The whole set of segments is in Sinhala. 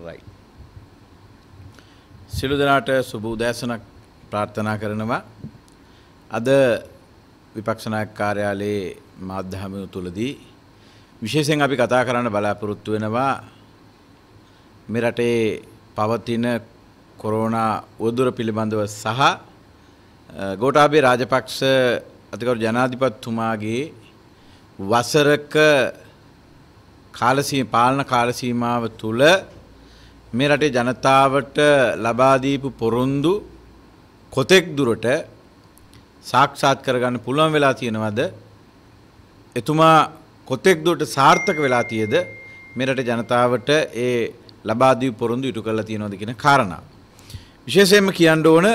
හොඳයි. සිළු දෙනාට සුබ උදෑසනක් ප්‍රාර්ථනා කරනවා. අද විපක්ෂ නායක කාර්යාලයේ මාධ්‍යමය තුලදී විශේෂයෙන් අපි කතා කරන්න බලාපොරොත්තු වෙනවා මේ රටේ පවතින කොරෝනා උවදුර පිළිබඳව සහ ගෝඨාභය රාජපක්ෂ අතිකරු ජනාධිපතිතුමාගේ වසරක කාලසීම පාලන කාලසීමාව තුළ මේ රටේ ජනතාවට ලබා දීපු පොරොන්දු කොතෙක් දුරට සාක්ෂාත් කරගන්න පුළුවන් වෙලා තියෙනවද? එතුමා කොතෙක් දුරට සාර්ථක වෙලා තියේද මේ රටේ ජනතාවට ඒ ලබා දීපු පොරොන්දු ඉටු කරලා තියෙනවද කියන කාරණා. විශේෂයෙන්ම කියන්න ඕන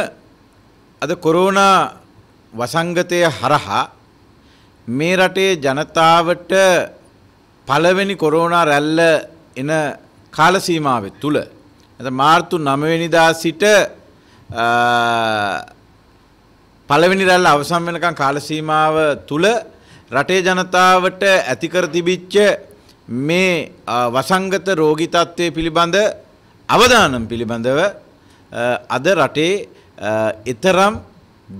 අද කොරෝනා වසංගතය හරහා මේ රටේ ජනතාවට පළවෙනි කොරෝනා රැල්ල එන කාල සීමාව තුළ මාර්තු නමවෙනිදා සිට පළවෙනි රැල්ල අවසන් වෙනකම් කාල සීමාව තුළ රටේ ජනතාවට ඇතිකර තිබිච්ච මේ වසංගත රෝගී තත්ත්වය පිළිබඳ අවධානම් පිළිබඳව අද රටේ එතරම්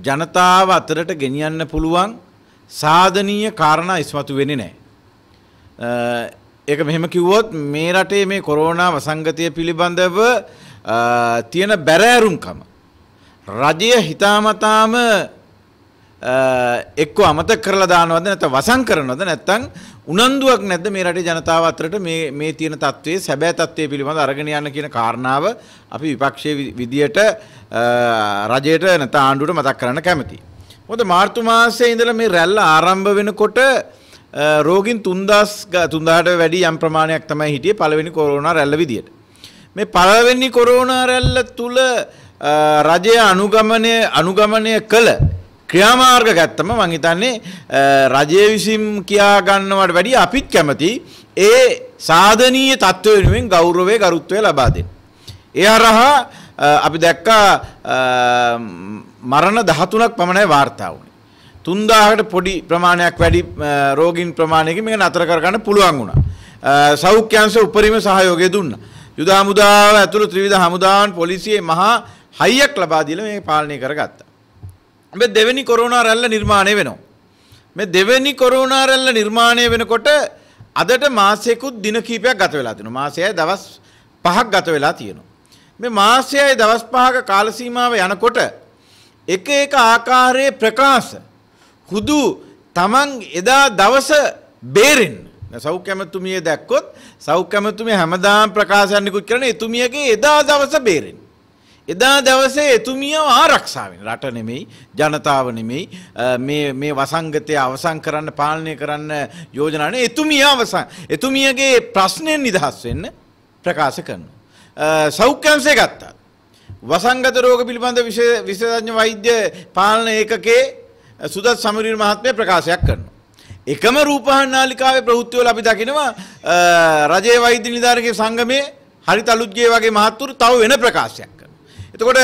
ජනතාව අතරට ගෙනියන්න පුළුවන් සාධනීය කාරණා ඉස්මතු වෙන්නේ නැහැ. ඒක මෙහෙම කිව්වොත් මේ රටේ මේ කොරෝනා වසංගතය පිළිබඳව තියෙන බැරෑරුම්කම. රජය හිතාමතාම එක්ක අමතක කරලා දානවද නැත්නම් වසන් කරනවද නැත්නම් උනන්දුවක් නැද්ද මේ රටේ ජනතාව අතරට මේ මේ තියෙන තත්ත්වයේ සැබෑ තත්ත්වයේ පිළිබඳ අරගෙන යන්න කියන කාරණාව අපි විපක්ෂයේ විදියට රජයට නැත්නම් ආණ්ඩුවට මතක් කරන්න කැමතියි. මොකද මාර්තු මාසයේ ඉඳලා මේ රැල්ල ආරම්භ වෙනකොට රෝගින් 3000 3000ට වැඩි යම් ප්‍රමාණයක් තමයි හිටියේ පළවෙනි කොරෝනා රැල්ල විදියට. මේ පළවෙනි කොරෝනා රැල්ල තුල රජය අනුගමනය අනුගමනය කළ ක්‍රියාමාර්ග ගත්තම මං හිතන්නේ රජය විසින් කියා ගන්නවට වැඩිය අපිත් කැමති ඒ සාධනීය තත්ත්වය වෙනුවෙන් ගෞරවයේ ගරුත්වය ලබා දෙන්න. ඒ හරහා අපි දැක්කා මරණ 13ක් පමණයි වාර්තා වුණා. තුන්දාහකට පොඩි ප්‍රමාණයක් වැඩි රෝගීන් ප්‍රමාණයක මේක නතර කරගන්න පුළුවන් වුණා. සෞඛ්‍යංශ උපරිම සහයෝගය දුන්නා. යුද හමුදාව ඇතුළු ත්‍රිවිධ හමුදාවන් පොලිසියේ මහා හයියක් ලබා දීලා මේ පාලනය කරගත්තා. මේ දෙවෙනි කොරෝනා රැල්ල නිර්මාණය වෙනවා. මේ දෙවෙනි කොරෝනා රැල්ල නිර්මාණය වෙනකොට අදට මාසයකුත් දින කීපයක් ගත වෙලා තිනවා. මාසයයි දවස් පහක් ගත වෙලා තියෙනවා. මේ මාසයයි දවස් පහක කාල සීමාව යනකොට එක එක ආකාරයේ ප්‍රකාශ හුදු තමන් එදා දවස බේරෙන් සෞඛ්‍යමතුමිය දැක්කොත් සෞඛ්‍යමතුමිය හැමදාම ප්‍රකාශයන්නිකුත් කරන එතුමියගේ එදා දවස බේරෙන්. එදා දවසේ එතුමිය ආරක්ෂාවෙන් රට නෙමෙයි ජනතාව නෙමෙයි මේ වසංගතය අවසන් කරන්න පාලනය කරන්න යෝජනානේ එතුමිය අවසන් එතුමියගේ ප්‍රශ්නයෙන් නිදහස් වෙන්න ප්‍රකාශ කරනවා. සෞඛ්‍යංශය ගත්තා. වසංගත රෝග පිළිබඳ විශේෂඥ වෛද්‍ය පාලන ඒකකේ සුදත් සමරීර මහත්මය ප්‍රකාශයක් කරනවා. එකම රූපහානාලිකාවේ ප්‍රවෘත්ති වල අපි දකිනවා රජයේ වෛද්‍ය නිලධාරකේ සංගමේ හරිත අලුත්ගේ වගේ මහත්තුරු තව වෙන ප්‍රකාශයක් කරනවා. එතකොට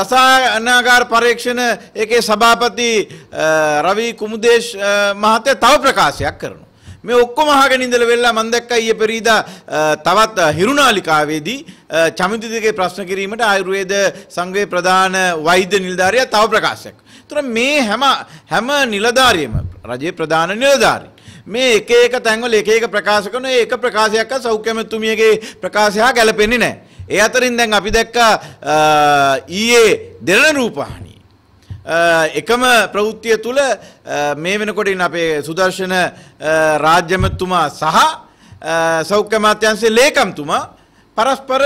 රසායනාගාර පරීක්ෂණ ඒකේ සභාපති රවි කුමුදේශ් මහත්තයා තව ප්‍රකාශයක් කරනවා. මේ ඔක්කොම අහගෙන ඉඳලා වෙලා මම දැක්කා ඊයේ පෙරේදා තවත් හිරුනාලිකාවේදී චමිතිදගේ ප්‍රශ්න කිරීමට ආයුර්වේද සංඝයේ ප්‍රධාන වෛද්‍ය නිලධාරියා තව ප්‍රකාශයක් මිත්‍ර මේ හැම හැම නිලධාරියම රජයේ ප්‍රධාන නිලධාරී මේ එක එක තැන්වල එක එක ප්‍රකාශ කරන ඒක ප්‍රකාශයක් සෞඛ්‍ය මැතිතුමියගේ ප්‍රකාශය ගැලපෙන්නේ නැහැ. ඒ අතරින් දැන් අපි දැක්ක ඊයේ දෙරණ රූපහානි එකම ප්‍රවෘත්තිය තුල මේ වෙනකොට ඉන්න අපේ සුදර්ශන රාජ්‍යමතුමා සහ සෞඛ්‍ය අමාත්‍යාංශයේ ලේකම්තුමා පරස්පර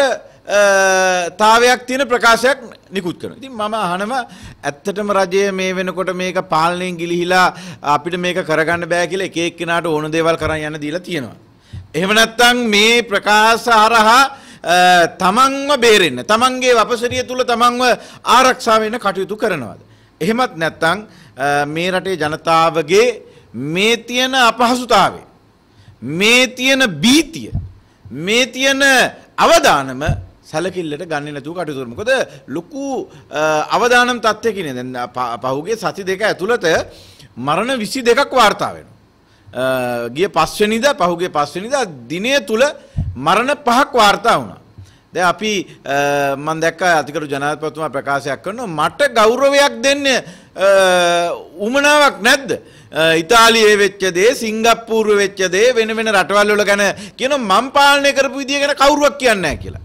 තාවයක් තියෙන ප්‍රකාශයක් නිකුත් කරනවා. ඉතින් මම අහනවා ඇත්තටම රජය මේ වෙනකොට මේක පාලනයෙන් ගිලිහිලා අපිට මේක කරගන්න බෑ කියලා එක එක්කෙනාට ඕන දේවල් කරන් යන්න දීලා තියෙනවා. එහෙම නැත්නම් මේ ප්‍රකාශ හරහා තමන්ව බේරෙන්න තමන්ගේ වපසරිය තුල තමන්ව ආරක්ෂා වෙන්න කටයුතු කරනවාද එහෙමත් නැත්නම් මේ රටේ ජනතාවගේ මේ තියෙන අපහසුතාවය මේ තියෙන බීතිය මේ තියෙන අවදානම සැලකිල්ලට ගන්න නැතුව කටයුතු කරමු. මොකද ලොකු අවදානම් තත්ත්වයකිනේ. දැන් පහුගිය සති දෙක ඇතුළත මරණ 22ක් වාර්තා වෙනවා. ගිය පස්වෙනිදා පහුගිය පස්වෙනිදා දිනය තුල මරණ පහක් වාර්තා වුණා. දැන් අපි මම දැක්ක අතිකරු ජනාධිපතිතුමා ප්‍රකාශයක් කරනවා මට ගෞරවයක් දෙන්න උමනාවක් නැද්ද? ඉතාලියේ වෙච්ච දේ සිංගප්පූරුවේ වෙච්ච දේ වෙන වෙන රටවල් වල ගැන කියන මම පාලනය කරපු විදිය ගැන කවුරුවක් කියන්නේ නැහැ කියලා.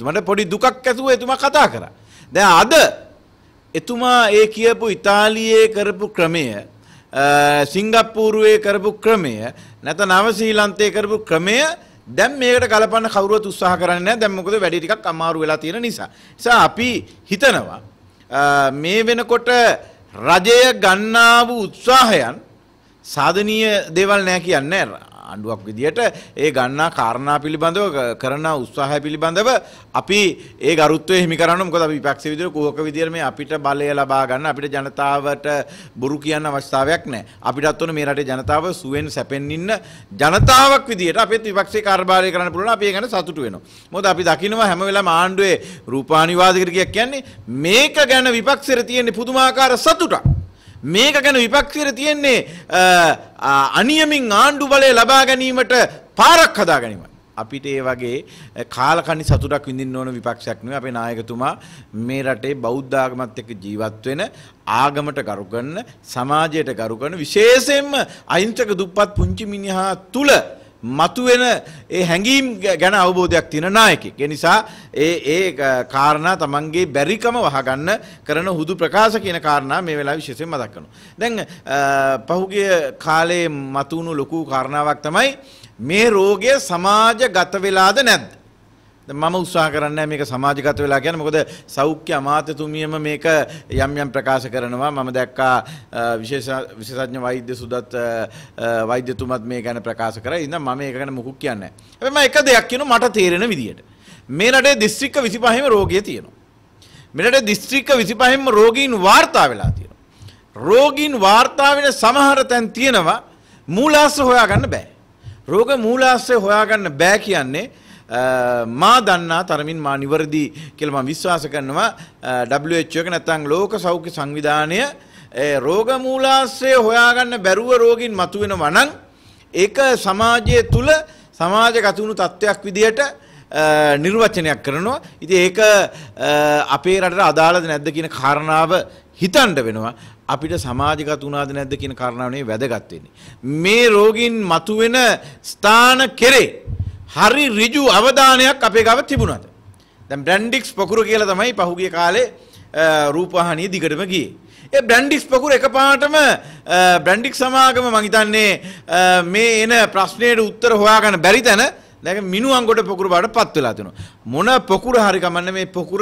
එතුමට පොඩි දුකක් ඇතුව එතුමා කතා කරා. දැන් අද එතුමා ඒ කියපු ඉතාලියේ කරපු ක්‍රමය සිංගප්පූරුවේ කරපු ක්‍රමය නැත නව ශ්‍රීලන්තයේ කරපු ක්‍රමය දැන් මේකට කලපන්න කවුරුවත් උත්සාහ කරන්නේ නැහැ. දැන් මොකද වැඩි ටිකක් අමාරු වෙලා තියෙන නිසා. නිසා අපි හිතනවා මේ වෙනකොට රජය ගන්නා වූ උත්සාහයන් සාධනීය දේවල් නැහැ කියන්නේ ආණ්ඩුවක් විදියට ඒ ගන්නා කාරණා පිළිබඳව කරන උත්සාහය පිළිබඳව අපි ඒ ගරුත්වය හිමි කරන්න මොකද අපි විපක්ෂ විදියට කුහක විදියට මේ අපිට බලය ලබා ගන්න අපිට ජනතාවට බොරු කියන්න අවස්ථාවක් නැහැ. අපිටත් උන මේ රටේ ජනතාව සුවෙන් සැපෙන් ඉන්න ජනතාවක් විදියට අපිත් විපක්ෂේ කාර්යභාරය කරන්න පුළුවන් අපි ඒ ගැන සතුටු වෙනවා. මොකද අපි දකිනවා හැම වෙලාවෙම ආණ්ඩුවේ රූපානිවාදිකර කියන්නේ මේක ගැන විපක්ෂෙට තියෙන පුදුමාකාර සතුටක්. මේක ගැන විපක්තිර තියෙන්නේ අනියමින් ආණ්ඩු බලය ලබා ගැනීමට පාරක් හදා ගැනීම. අපිට ඒ වගේ කාලකනි සතුටක් විඳින්න ඕන විපක්ෂයක් නෙවෙයි අපේ නායකතුමා මේ රටේ බෞද්ධ ආගමත් එක්ක ජීවත් වෙන ආගමට ගරු කරන සමාජයට ගරු කරන විශේෂයෙන්ම අහිංසක දුප්පත් පුංචි මිනිහා තුල මතුවෙන ඒ හැඟීම් ගැන අවබෝධයක් තියෙන නායකෙක්. ඒ නිසා ඒ ඒ කාරණා තමන්ගේ බැරිකම වහගන්න කරන හුදු ප්‍රකාශ කියන කාරණා මේ වෙලාවේ විශේෂයෙන් මතක් කරනවා. දැන් පහුගිය කාලේ මතුණු ලොකු කාරණාවක් තමයි මේ රෝගය සමාජගත වෙලාද නැද්ද? මම උත්සාහ කරන්නේ මේක සමාජගත වෙලා කියන්නේ මොකද සෞඛ්‍ය අමාත්‍යතුමියම මේක යම් යම් ප්‍රකාශ කරනවා මම දැක්කා විශේෂ විශේෂඥ වෛද්‍ය සුදත් වෛද්‍යතුමත් මේ ගැන ප්‍රකාශ කරා ඉතින් මම ඒක ගැන මොකුත් කියන්නේ නැහැ හැබැයි මම එක දෙයක් කියනවා මට තේරෙන විදියට මේ රටේ දිස්ත්‍රික්ක 25ම රෝගිය තියෙනවා මේ රටේ දිස්ත්‍රික්ක 25ම රෝගීන් වාර්තා වෙලා තියෙනවා රෝගීන් වාර්තා වෙන සමහර තැන් තියෙනවා මූලාශ්‍ර හොයාගන්න බෑ රෝග මූලාශ්‍රය හොයාගන්න බෑ කියන්නේ මා දන්නා තරමින් මා නිවරදි කියලා මම විශ්වාස කරනවා WHO එක නැත්නම් ලෝක සෞඛ්‍ය සංවිධානය රෝග මූලාශ්‍රය හොයාගන්න බැරුව රෝගින් මතුවෙනවා නම් ඒක සමාජය තුල සමාජගත වුණු තත්වයක් විදියට නිර්වචනයක් කරනවා. ඉතින් ඒක අපේ රටට අදාළද නැද්ද කියන කාරණාව හිතන්න වෙනවා. අපිට සමාජගත වුණාද නැද්ද කියන කාරණාවනේ වැදගත් වෙන්නේ. මේ රෝගීන් මතුවෙන ස්ථාන කෙරේ හරි ඍජු අවධානයක් අපේ ගාව තිබුණාද? දැන් බ්‍රැන්ඩික්ස් පොකුර කියලා තමයි පහුගිය කාලේ රූපවාහිනිය දිගටම ගියේ. ඒ බ්‍රැන්ඩික්ස් පොකුර එකපාරටම බ්‍රැන්ඩික්ස් සමාගම මං හිතන්නේ මේ එන ප්‍රශ්නයට උත්තර හොයාගන්න බැරි තැන දැන් මිනුවන්ගොඩ පොකුර බාටපත් වෙලා තිනවා. මොන පොකුර හරි කමන්නේ මේ පොකුර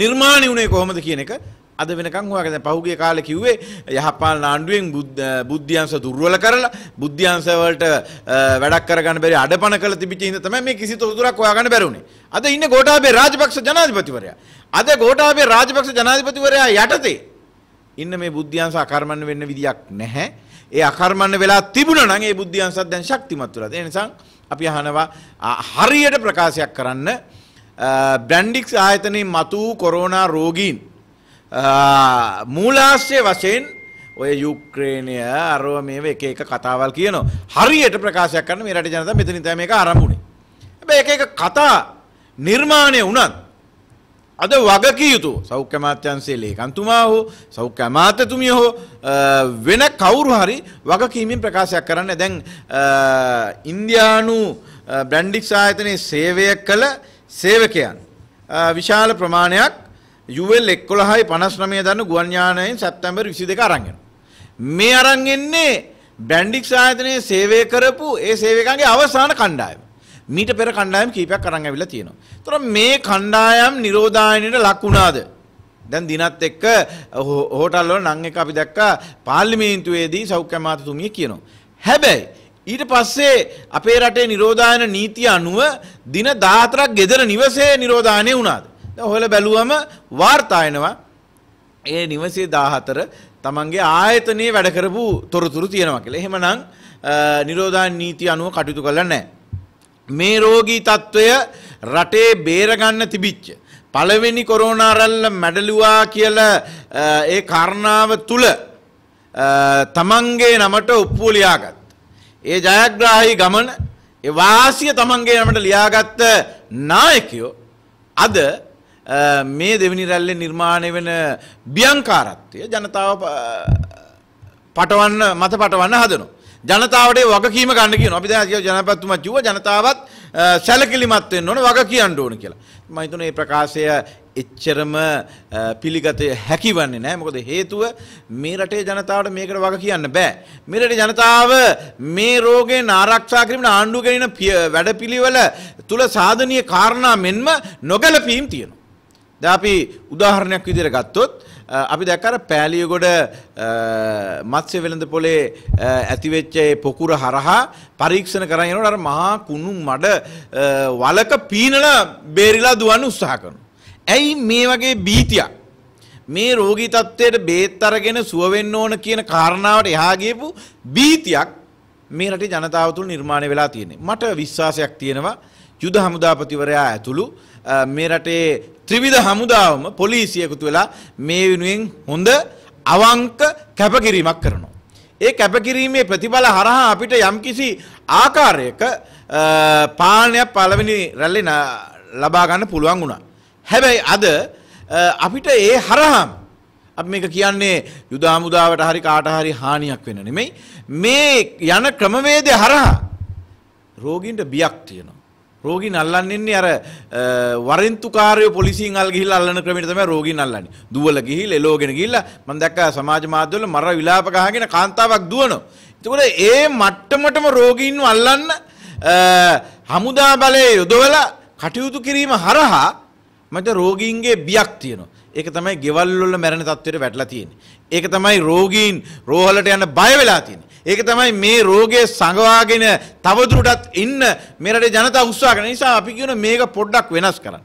නිර්මාණය වුණේ කොහොමද කියන එක අද වෙනකන් ඔයාගේ දැන් පහුගිය කාලේ කිව්වේ යහපාලන ආණ්ඩුවෙන් බුද්ධ්‍යංශ දුර්වල කරලා බුද්ධ්‍යංශ වලට වැඩක් කරගන්න බැරි අඩපණ කළ තිබිච්ච හින්දා තමයි මේ කිසි තොරතුරක් හොයාගන්න බැරුනේ. අද ඉන්නේ ගෝඨාභය රාජපක්ෂ ජනාධිපතිවරයා. අද ගෝඨාභය රාජපක්ෂ ජනාධිපතිවරයා යටතේ ඉන්න මේ බුද්ධ්‍යංශ අකර්මණ්‍ය වෙන්න විදියක් නැහැ. ඒ අකර්මණ්‍ය වෙලා තිබුණා නම් ඒ බුද්ධ්‍යංශත් දැන් ශක්තිමත් වෙලා. ඒ නිසා අපි අහනවා හරියට ප්‍රකාශයක් කරන්න බ්‍රැන්ඩික්ස් ආයතනයේ මතු කොරෝනා රෝගීන් මූලාශ්‍රය වශයෙන් ඔය යුක්‍රේණය අරව මේ එක එක කතාවල් කියන හරියට ප්‍රකාශයක් කරන්න මේ රට ජනතාව මෙතනින් තමයි මේක ආරම්භුනේ. හැබැයි එක එක කතා නිර්මාණය වුණත් අද වගකිය යුතු සෞඛ්‍ය අමාත්‍යංශයේ ලේකම්තුමා හෝ සෞඛ්‍ය අමාත්‍යතුමිය හෝ වෙන කවුරු හරි වගකීමෙන් ප්‍රකාශයක් කරන්න. දැන් ඉන්දියානු බ්‍රැන්ඩික්ස් ආයතනයේ සේවය කළ සේවකයන් විශාල ප්‍රමාණයක් යුවල් එක්කොළහයි පනස්නමය දන්න ගුවන්ඥානයෙන් සැප්තැම්බර් විසි දෙක අරගෙන. මේ අරන්ගෙන්නේ බ්‍රැන්ඩික් සාහිතනය සේවය කරපු ඒ සේවකන්ගේ අවසාන කණ්ඩායම. මීට පෙර කණ්ඩායම් කීපයක් කරන්න ඇවිල තියෙනවා. තොර මේ කණ්ඩායම් නිරෝධායනයට ලක්වුණාද. දැන් දිනත් එක්ක හෝටල්ලො නං එක අපි දැක්ක පාල්ලිමේන්තුවේදී සෞඛ්‍යමාතතුමිය කියනවා. හැබැයි ඊට පස්සේ අපේ රටේ නිරෝධායන නීතිය අනුව දින දාතරක් ගෙදර නිවසේ නිරෝධානය වුණාද. හොල බැලුවම වාර්තායනවා ඒ නිවසේ දාහතර තමන්ගේ ආයතනයේ වැඩකරපු තොරතුරු තියෙනවා කියලා එහෙමනම් නිරෝධාන් නීති අනුව කටයුතු කළ නෑ. මේ රෝගී තත්ත්වය රටේ බේරගන්න තිබිච්ච. පළවෙනි කොරෝනාරල්ල මැඩලුවා කියල ඒ කරණාව තුළ තමන්ගේ නමට ඔප්පුූ ලියාගත්. ඒ ජයග්‍රාහි ගමන වාසිය තමන්ගේ නමට ලියාගත්ත නායකයෝ අද මේ දෙවනි රැල්ලේ නිර්මාණය වෙන බියංකාරත්වය ජනතාව පටවන්න මත පටවන්න හදනවා. ජනතාවට වගකීම ගන්න කියන අපි දැන් කියව ජනපතිතුමා කිව්ව ජනතාවත් සැලකිලිමත් වෙන්න ඕන වග කියන්න ඕන කියලා. මම හිතන්නේ මේ ප්‍රකාශය එච්චරම පිළිගත හැකිවන්නේ නැහැ. මොකද හේතුව මේ රටේ ජනතාවට මේකට වග කියන්න බෑ. මේ රටේ ජනතාව මේ රෝගයෙන් ආරක්ෂා කිරීම ආණ්ඩුව ගැනීම වැඩපිළිවෙල තුල සාධනීය කාරණා මෙන්ම නොගැලපීම් තියෙනවා. දැන් අපි උදාහරණයක් විදිහට ගත්තොත් අපි දැක්ක අර පෑලියගොඩ මත්ස්‍ය වෙළඳ පොලේ ඇතිවෙච්ච ඒ පොකුර හරහා පරීක්ෂණ කරන් යනකොට අර මහා කුණු මඩ වලක පීනලා බේරිලා දුවන්න උත්සාහ කරනවා. ඇයි මේ වගේ බීතියක් මේ රෝගී තත්ත්වයට බේත් අරගෙන සුව වෙන්න ඕන කියන කාරණාවට එහා ගියපු බීතියක් මේ රටේ ජනතාව තුළ නිර්මාණය වෙලා තියෙන්නේ. මට විශ්වාසයක් තියෙනවා යුද හමුදාපතිවරයා ඇතුළු මේ රටේ ත්‍රිවිධ හමුදාවම පොලිසිය එකතු වෙලා මේ වෙනුවෙන් හොඳ අවංක කැපකිරීමක් කරනවා. ඒ කැපකිරීමේ ප්‍රතිඵල හරහා අපිට යම්කිසි ආකාරයක පාලනයක් පළවෙනි රැල්ලේ ලබා ගන්න පුළුවන් වුණා. හැබැයි අද අපිට ඒ හරහාම අපි මේක කියන්නේ යුද හමුදාවට හරි කාට හරි හානියක් වෙන නෙමෙයි මේ යන ක්‍රමවේදය හරහා රෝගීන්ට බියක් තියෙනවා. රෝගීන් අල්ලන්නේ ඉන්නේ අර වරින්තුකාරය පොලිසියෙන් අල් ගිහිල්ලා අල්ලන ක්‍රමයට තමයි රෝගීන් අල්ලන්නේ. දුවල ගිහිල්ලා එලෝගෙන ගිහිල්ලා මම දැක්කා සමාජ මාධ්‍යවල මර විලාප ගහගෙන කාන්තාවක් දුවනවා. එතකොට ඒ මට්ටමටම රෝගීන්ව අල්ලන්න හමුදා බලය යොදවලා කටයුතු කිරීම හරහා මට රෝගීන්ගේ බියක් තියෙනවා. ඒක තමයි ගෙවල් වල මැරෙන තත්ත්වයට වැටලා තියෙන්නේ. ඒක තමයි රෝගීන් රෝහලට යන බය වෙලා තියෙන්නේ. ඒක තමයි මේ රෝගය සඟවාගෙන තවදුරටත් ඉන්න මේ රටේ ජනතාව උත්සාහ කරන නිසා අපි කියන මේක පොඩ්ඩක් වෙනස් කරන්න.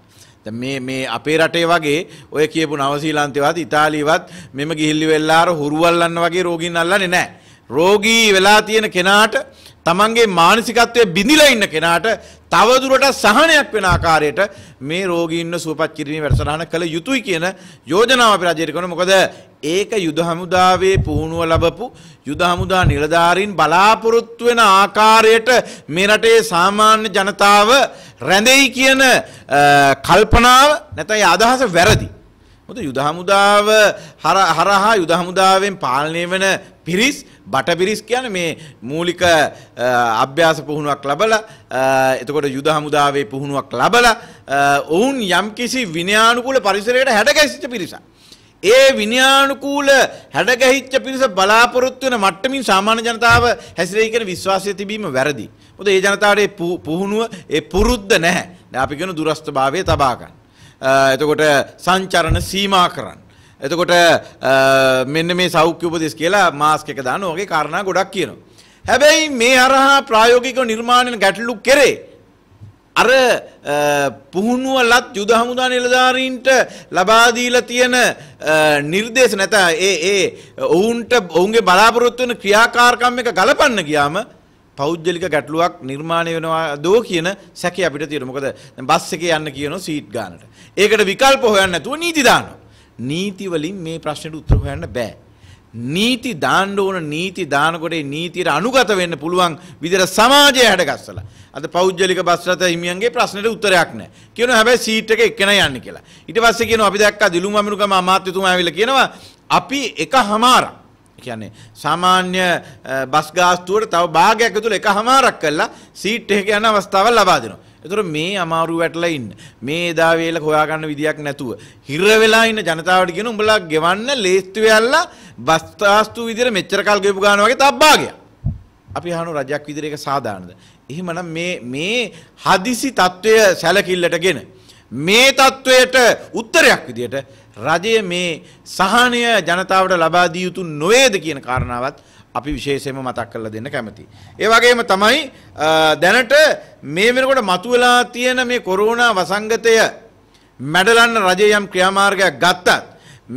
දැන් මේ මේ අපේ රටේ වගේ ඔය කියපු නවසීලන්තේවත් ඉතාලියවත් මෙම ගිහිල්ලි වෙල්ලාර හුරුවල්ලන්න වගේ රෝගීන් අල්ලන්නේ නැහැ. රෝගී වෙලා තියෙන කෙනාට තමන්ගේ මානසිකත්වය බිඳිලා ඉන්න කෙනාට තවදුරට සහනයක් වෙන ආකාරයට මේ රෝගීන්ව සුවපත් කිරීමේ වැඩසටහන කළ යුතුයි කියන යෝජනාව අපි රජයට කරනවා. මොකද ඒක යුද හමුදාවේ පුහුණුව ලබපු යුද හමුදා නිලධාරීන් බලාපොරොත්තු වෙන ආකාරයට මේ රටේ සාමාන්‍ය ජනතාව රැඳෙයි කියන කල්පනාව නැත්නම් අදහස වැරදි. මොකද යුද හමුදාව හරහා යුද හමුදාවෙන් පාලනය වෙන පිරිස් බටපිරිස් කියන්නේ මේ මූලික අභ්‍යාස පුහුණුවක් ලබලා එතකොට යුද හමුදාවේ පුහුණුවක් ලබලා ඔවුන් යම්කිසි විනයානුකූල පරිසරයකට හැඩගැසිච්ච පිරිසක්. ඒ විනයානුකූල හැඩගැහිච්ච පිරිස බලාපොරොත්තු වෙන මට්ටමින් සාමාන්‍ය ජනතාව හැසිරෙයි කියන විශ්වාසය තිබීම වැරදි. මොකද ඒ ජනතාවට පුහුණුව ඒ පුරුද්ද නැහැ. දැන් අපි කියන දුරස්ථභාවය තබා ගන්න. එතකොට සංචරණ සීමා කරන්න. එතකොට මෙන්න මේ සෞඛ්‍ය උපදෙස් කියලා මාස්ක් එක දාන වගේ කාරණා ගොඩක් කියනවා. හැබැයි මේ හරහා ප්‍රායෝගිකව නිර්මාණය ගැටලු කෙරේ. අර පුහුණුව ලත් යුද හමුදා නිලධාරීන්ට ලබාදීල තියෙන නිර්දේශ නැත ඒ ඒ ඔවුන්ට ඔවුන්ගේ බලාපොරොත්තු වන ක්‍රියාකාරකම් එක ගලපන්න ගියාම පෞද්ගලික ගැටලුවක් නිර්මාණය වෙනවා දෝ කියන සැක අපිට තියෙන මොකද බස් එකේ යන්න කියන සීට් ගන්නට ඒකට විකල්ප හොයන්න නැතුව නීති දානවා නීති වලින් මේ ප්‍රශ්නෙට උත්තර හොයන්න බෑ නීති දාන්න ඕන නීති දානකොටේ නීතියට අනුගත වෙන්න පුළුවන් විදිහට සමාජය හැඩගස්සලා. අද පෞද්ගලික බස් රථ හිමියන්ගේ ප්‍රශ්නෙට උත්තරයක් නැහැ. කියනවා හැබැයි සීට් එක එක්කෙනයි යන්නේ කියලා. ඊට පස්සේ කියනවා අපි දැක්කා දිලුම් අමිනුගම අමාත්‍යතුමා ඇවිල්ලා කියනවා අපි එකමාරක්. කියන්නේ සාමාන්‍ය බස් ගාස්තුවට තව භාගයක් ඇතුළේ එකමාරක් කළා සීට් එක යන අවස්ථාවක් ලබා දෙනවා. එතකොට මේ අමාරු වැටලා ඉන්න. මේ එදා වේලක හොයාගන්න විදියක් නැතුව හිර වෙලා ඉන්න ජනතාවට කියන උඹලා ගෙවන්න ලේස්ති වෙයලා බස්තාස්තු විදියට මෙච්චර කල් ගෙවපු ගාන වගේ තබ්බාගය. අපි අහන රජයක් විදියට ඒක සාධාරණද? එහෙමනම් මේ මේ හදිසි తত্ত্বය සැලකිල්ලටගෙන මේ తত্ত্বයට උත්තරයක් විදියට රජය මේ සහනය ජනතාවට ලබා දිය යුතු නොවේද කියන කාරණාවත් අපි විශේෂයෙන්ම මතක් කරලා දෙන්න කැමතියි. ඒ වගේම තමයි දැනට මේ වෙනකොට මතුවලා තියෙන මේ කොරෝනා වසංගතය මැඩලන්න රජය යම් ක්‍රියාමාර්ගයක් ගත්තත්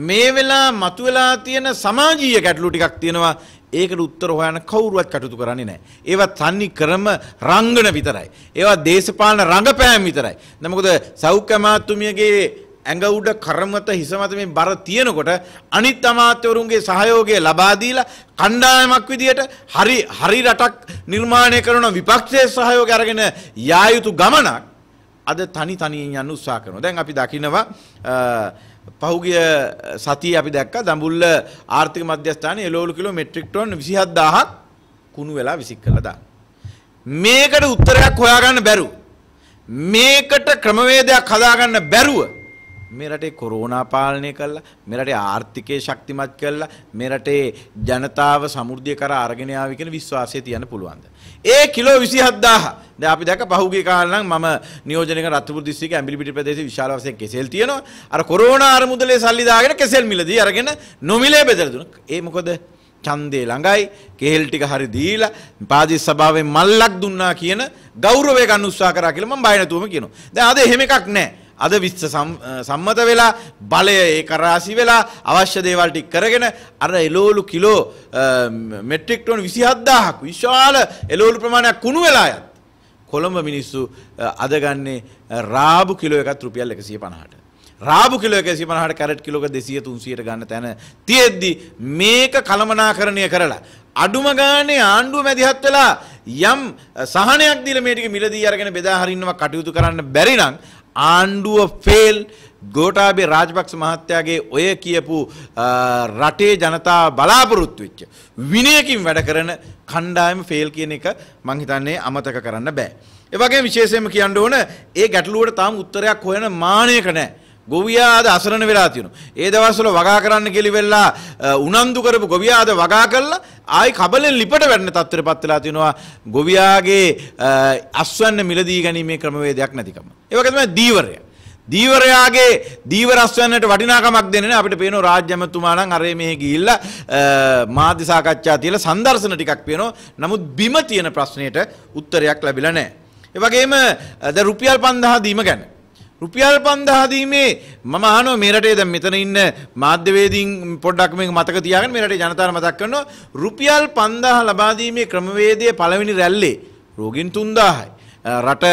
මේ වෙලා මතුවලා තියෙන සමාජීය ගැටලු ටිකක් තියෙනවා. ඒකට උත්තර හොයන කවුරුවත් කටයුතු කරන්නේ නැහැ. ඒවා තනි ක්‍රම රංගන විතරයි. ඒවා දේශපාලන රංගපෑම් විතරයි. දැන් මොකද සෞඛ්‍ය මාතුමියගේ ඇඟ උඩ කරමත හිස මත මේ බර තියෙනකොට අනිත් අමාත්‍යවරුන්ගේ සහයෝගය ලබා දීලා කණ්ඩායමක් විදියට හරි හරි රටක් නිර්මාණය කරන විපක්ෂයේ සහයෝගය අරගෙන යා යුතු ගමනක් අද තනි තනියෙන් යන්න උත්සාහ කරනවා. දැන් අපි දකිනවා පහුගිය සතිය අපි දැක්කා දඹුල්ල ආර්ථික මධ්‍යස්ථානයේ එළවලු කිලෝ මෙට්‍රික් ටන් 27000ක් කුණු වෙලා විසික් කළා දාන. මේකට උත්තරයක් හොයාගන්න බැරුව මේකට ක්‍රමවේදයක් හදාගන්න බැරුව මේ රටේ කොරෝනා පාලනය කළා මේ රටේ ආර්ථිකය ශක්තිමත් කළා මේ රටේ ජනතාව සමෘද්ධිය කර අරගෙන ආවි කියන විශ්වාසය තියන්න පුළුවන්ද ඒ කිලෝ 27000 දැන් අපි දැක පහුගිය කාලේ නම් මම නියෝජනය කරන රත්නපුර දිස්ත්‍රික්කයේ ඇඹිලිපිටිය ප්‍රදේශයේ විශාල වශයෙන් කෙසෙල් තියෙනවා අර කොරෝනා අරමුදලේ සල්ලි දාගෙන කෙසෙල් මිලදී අරගෙන නොමිලේ බෙදලා දුන්නා ඒ මොකද ඡන්දේ ළඟයි කෙහෙල් ටික හරි දීලා පාදිස් සභාවේ මල්ලක් දුන්නා කියන ගෞරවය ගන්න උත්සාහ කරා කියලා මම බය නැතුවම කියනවා දැන් අද එහෙම එකක් නැහැ අද විස්ස සම්මත වෙලා බලය ඒ කරාසි වෙලා අවශ්‍ය දේවල් ටික කරගෙන අර එලෝලු කිලෝ මෙට්‍රික් ටොන් 27000ක් විශාල එලෝලු ප්‍රමාණයක් කුණු වෙලා යත් කොළඹ මිනිස්සු අද ගන්නේ රාබු කිලෝ එකත් රුපියල් 150ට රාබු කිලෝ 150ට කැරට් කිලෝක 200 300ට ගන්න තැන තියෙද්දි මේක කළමනාකරණය කරලා අඩුම ගානේ ආණ්ඩුව මැදිහත් වෙලා යම් සහනයක් දීලා මේ ටික මිලදී අරගෙන බෙදා හරින්නවා කටයුතු කරන්න බැරි නම් ආණ්ඩුව ෆේල් ගෝටාබේ රාජපක්ෂ මහත්තයාගේ ඔය කියපු රටේ ජනතා බලාපොරොත්තු වෙච්ච විනයකින් වැඩ කරන කණ්ඩායම ෆේල් කියන එක මං හිතන්නේ අමතක කරන්න බෑ. ඒ වගේම විශේෂයෙන්ම කියන්න ඕන ඒ ගැටලුවට තාම උත්තරයක් හොයන මානයක නැහැ. ගොවියාද අසරණ වෙලා තියෙනවා. ඒ දවස්වල වගා කරන්න කෙලිවෙලා උනන්දු කරපු ගොවියාද වගා කළා ආයි කබලෙන් ලිපට වැටෙන තත්ත්වයටපත් වෙලා තිනවා ගොවියාගේ අස්වැන්න මිලදී ගැනීමේ ක්‍රමවේදයක් නැතිකම. ඒ වගේ තමයි දීවරය. දීවරයාගේ දීවර අස්වැන්නට වටිනාකමක් දෙන්නේ නැහැ. අපිට පේනවා රාජ්‍යමතුමා නම් අරේ මෙහෙ ගිහිල්ලා මාධ්‍ය සාකච්ඡා තියලා සම්දර්ශන ටිකක් පේනවා. නමුත් බිම තියෙන ප්‍රශ්නෙට උත්තරයක් ලැබිලා නැහැ. ඒ වගේම ද රුපියල් 5000 දීම ගැන රුපියල් 5000 දීමේ මම අහනවා මේ රටේ දැන් මෙතන ඉන්න මාධ්‍යවේදීන් පොඩ්ඩක් මේක මතක තියාගෙන මේ රටේ ජනතාව මතක් කරනවා රුපියල් 5000 ලබා දීමේ ක්‍රමවේදයේ පළවෙනි රැල්ලේ රෝගීන් 3000යි රට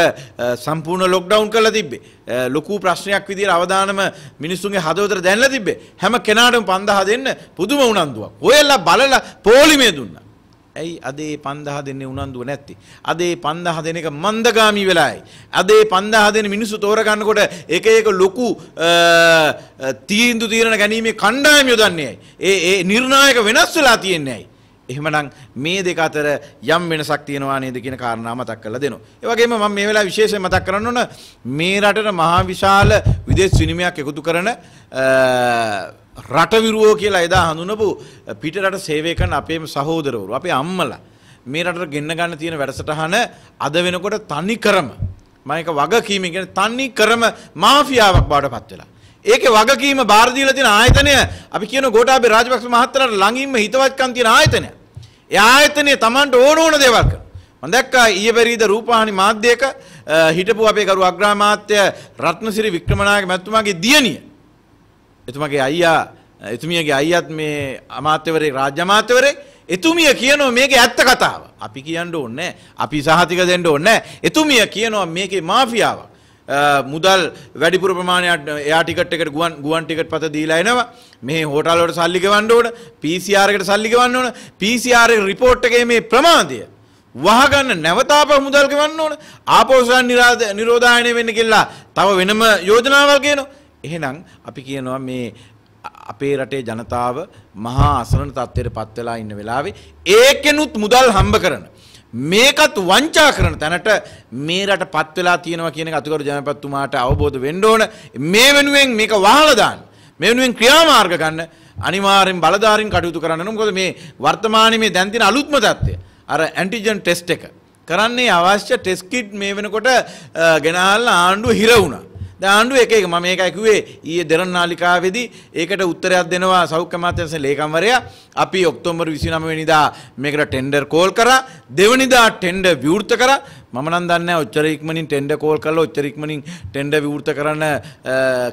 සම්පූර්ණ ලොක්ඩවුන් කරලා තිබ්බේ. ලොකු ප්‍රශ්නයක් විදිහට අවදානම මිනිස්සුන්ගේ හදවතට දැන්නලා තිබ්බේ. හැම කෙනාටම 5000 දෙන්න පුදුම උනන්දුවක්. ඔයලා බලලා පොලිමේ දුන්නා. ඇයි අදේ 5000 දෙන්නේ උනන්දුව නැත්තේ? අදේ 5000 දෙන එක මන්දගාමි වෙලායි. අදේ 5000 දෙන මිනිස්සු තෝරගන්නකොට එක එක ලොකු තීන්දුව తీරන ගැනීමේ කණ්ඩායම යොදන්නේ ඒ ඒ නිර්ණායක වෙනස් වෙලා තියන්නේ ඇයි? එහෙමනම් මේ දෙක අතර යම් වෙනසක් තියෙනවා නේද කියන කාරණා මතක් කරලා දෙනවා. ඒ වගේම මම මේ වෙලාවේ විශේෂයෙන් මතක් කරන්න ඕන මේ රටට මහා විශාල විදේශ විනිමයක් එකතු කරන රටවිරුවෝ කියලා එදා හඳුනපු පිටරට සේවය කරන අපේම සහෝදරවරු අපේ අම්මලා මේ රටට ගෙන්න ගන්න තියෙන වැඩසටහන අද වෙනකොට තනි කරම මම ඒක වගකීම කියන්නේ තනි කරම මාෆියාවක් බවට පත් වෙලා. ඒකේ වගකීම බාර දීලා තියෙන ආයතනය අපි කියන ගෝඨාභය රාජපක්ෂ මහත්තයාට ළඟින්ම හිතවත්කම් තියෙන ආයතනය. ඒ ආයතනයේ Tamanට ඕන ඕන දේවල් කරනවා. මම දැක්කා ඊයේ පෙරේද රූපවාහිනි මාධ්‍යයක හිටපු අපේ ගරු අග්‍රාමාත්‍ය රත්නසිරි වික්‍රමනායක මැතිතුමාගේ දියණිය එතුමගේ අයියා එතුමියගේ අයියත් මේ අමාත්‍යවරේ රාජ්‍ය අමාත්‍යවරේ එතුමිය කියනවා මේකේ ඇත්ත කතාව. අපි කියන්න ඕනේ අපි සහතික දෙන්න ඕනේ එතුමිය කියනවා මේකේ මාෆියාවක්. මුදල් වැඩිපුර ප්‍රමාණයක් එයා ටිකට් එකට ගුවන් ගුවන් ටිකට් පත දීලා එනවා. මේ හෝටල් වලට සල්ලි ගෙවන්න ඕන, PCR එකට සල්ලි ගෙවන්න ඕන, PCR රිපෝට් එකේ මේ ප්‍රමාදය වහගන්න නැවතාප මුදල් ගෙවන්න ඕන. ආපෝසන් නිරෝධායනය වෙන්න කියලා තව වෙනම යෝජනාවක් ගේනවා. එහෙනම් අපි කියනවා මේ අපේ රටේ ජනතාව මහා අසරණ තත්ත්වයට පත් වෙලා ඉන්න වෙලාවේ ඒකෙනුත් මුදල් හම්බ කරන මේකත් වංචා කරන තැනට මේ රට පත් වෙලා තියෙනවා කියන එක අතිගරු ජනපතිතුමාට අවබෝධ වෙන්න ඕන මේ වෙනුවෙන් මේක වහලා දාන්න මේ වෙනුවෙන් ක්‍රියාමාර්ග ගන්න අනිවාර්යෙන් බලධාරීන් කටයුතු කරන්න ඕන මොකද මේ වර්තමානයේ මේ දැන් තියෙන අලුත්ම தත්ත්වය අර ඇන්ටිජන් ටෙස්ට් එක කරන්නේ අවශ්‍ය ටෙස්ට් කිට් මේ වෙනකොට ගෙනහල්ලා ආණ්ඩුව හිර වුණා දාණ්ඩුව එක එක මම ඒකයි කිව්වේ ඊයේ දෙරණ නාලිකාවේදී ඒකට උත්තරයක් දෙනවා සෞඛ්‍ය අමාත්‍යාංශ ලේකම්වරයා අපි ඔක්තෝබර් 29 වෙනිදා මේකට ටෙන්ඩර් කෝල් කරා දෙවනිදා ටෙන්ඩර් විවෘත කරා මම නම් දන්නේ ඔච්චර ඉක්මනින් ටෙන්ඩර් කෝල් කරලා ඔච්චර ඉක්මනින් ටෙන්ඩර් විවෘත කරන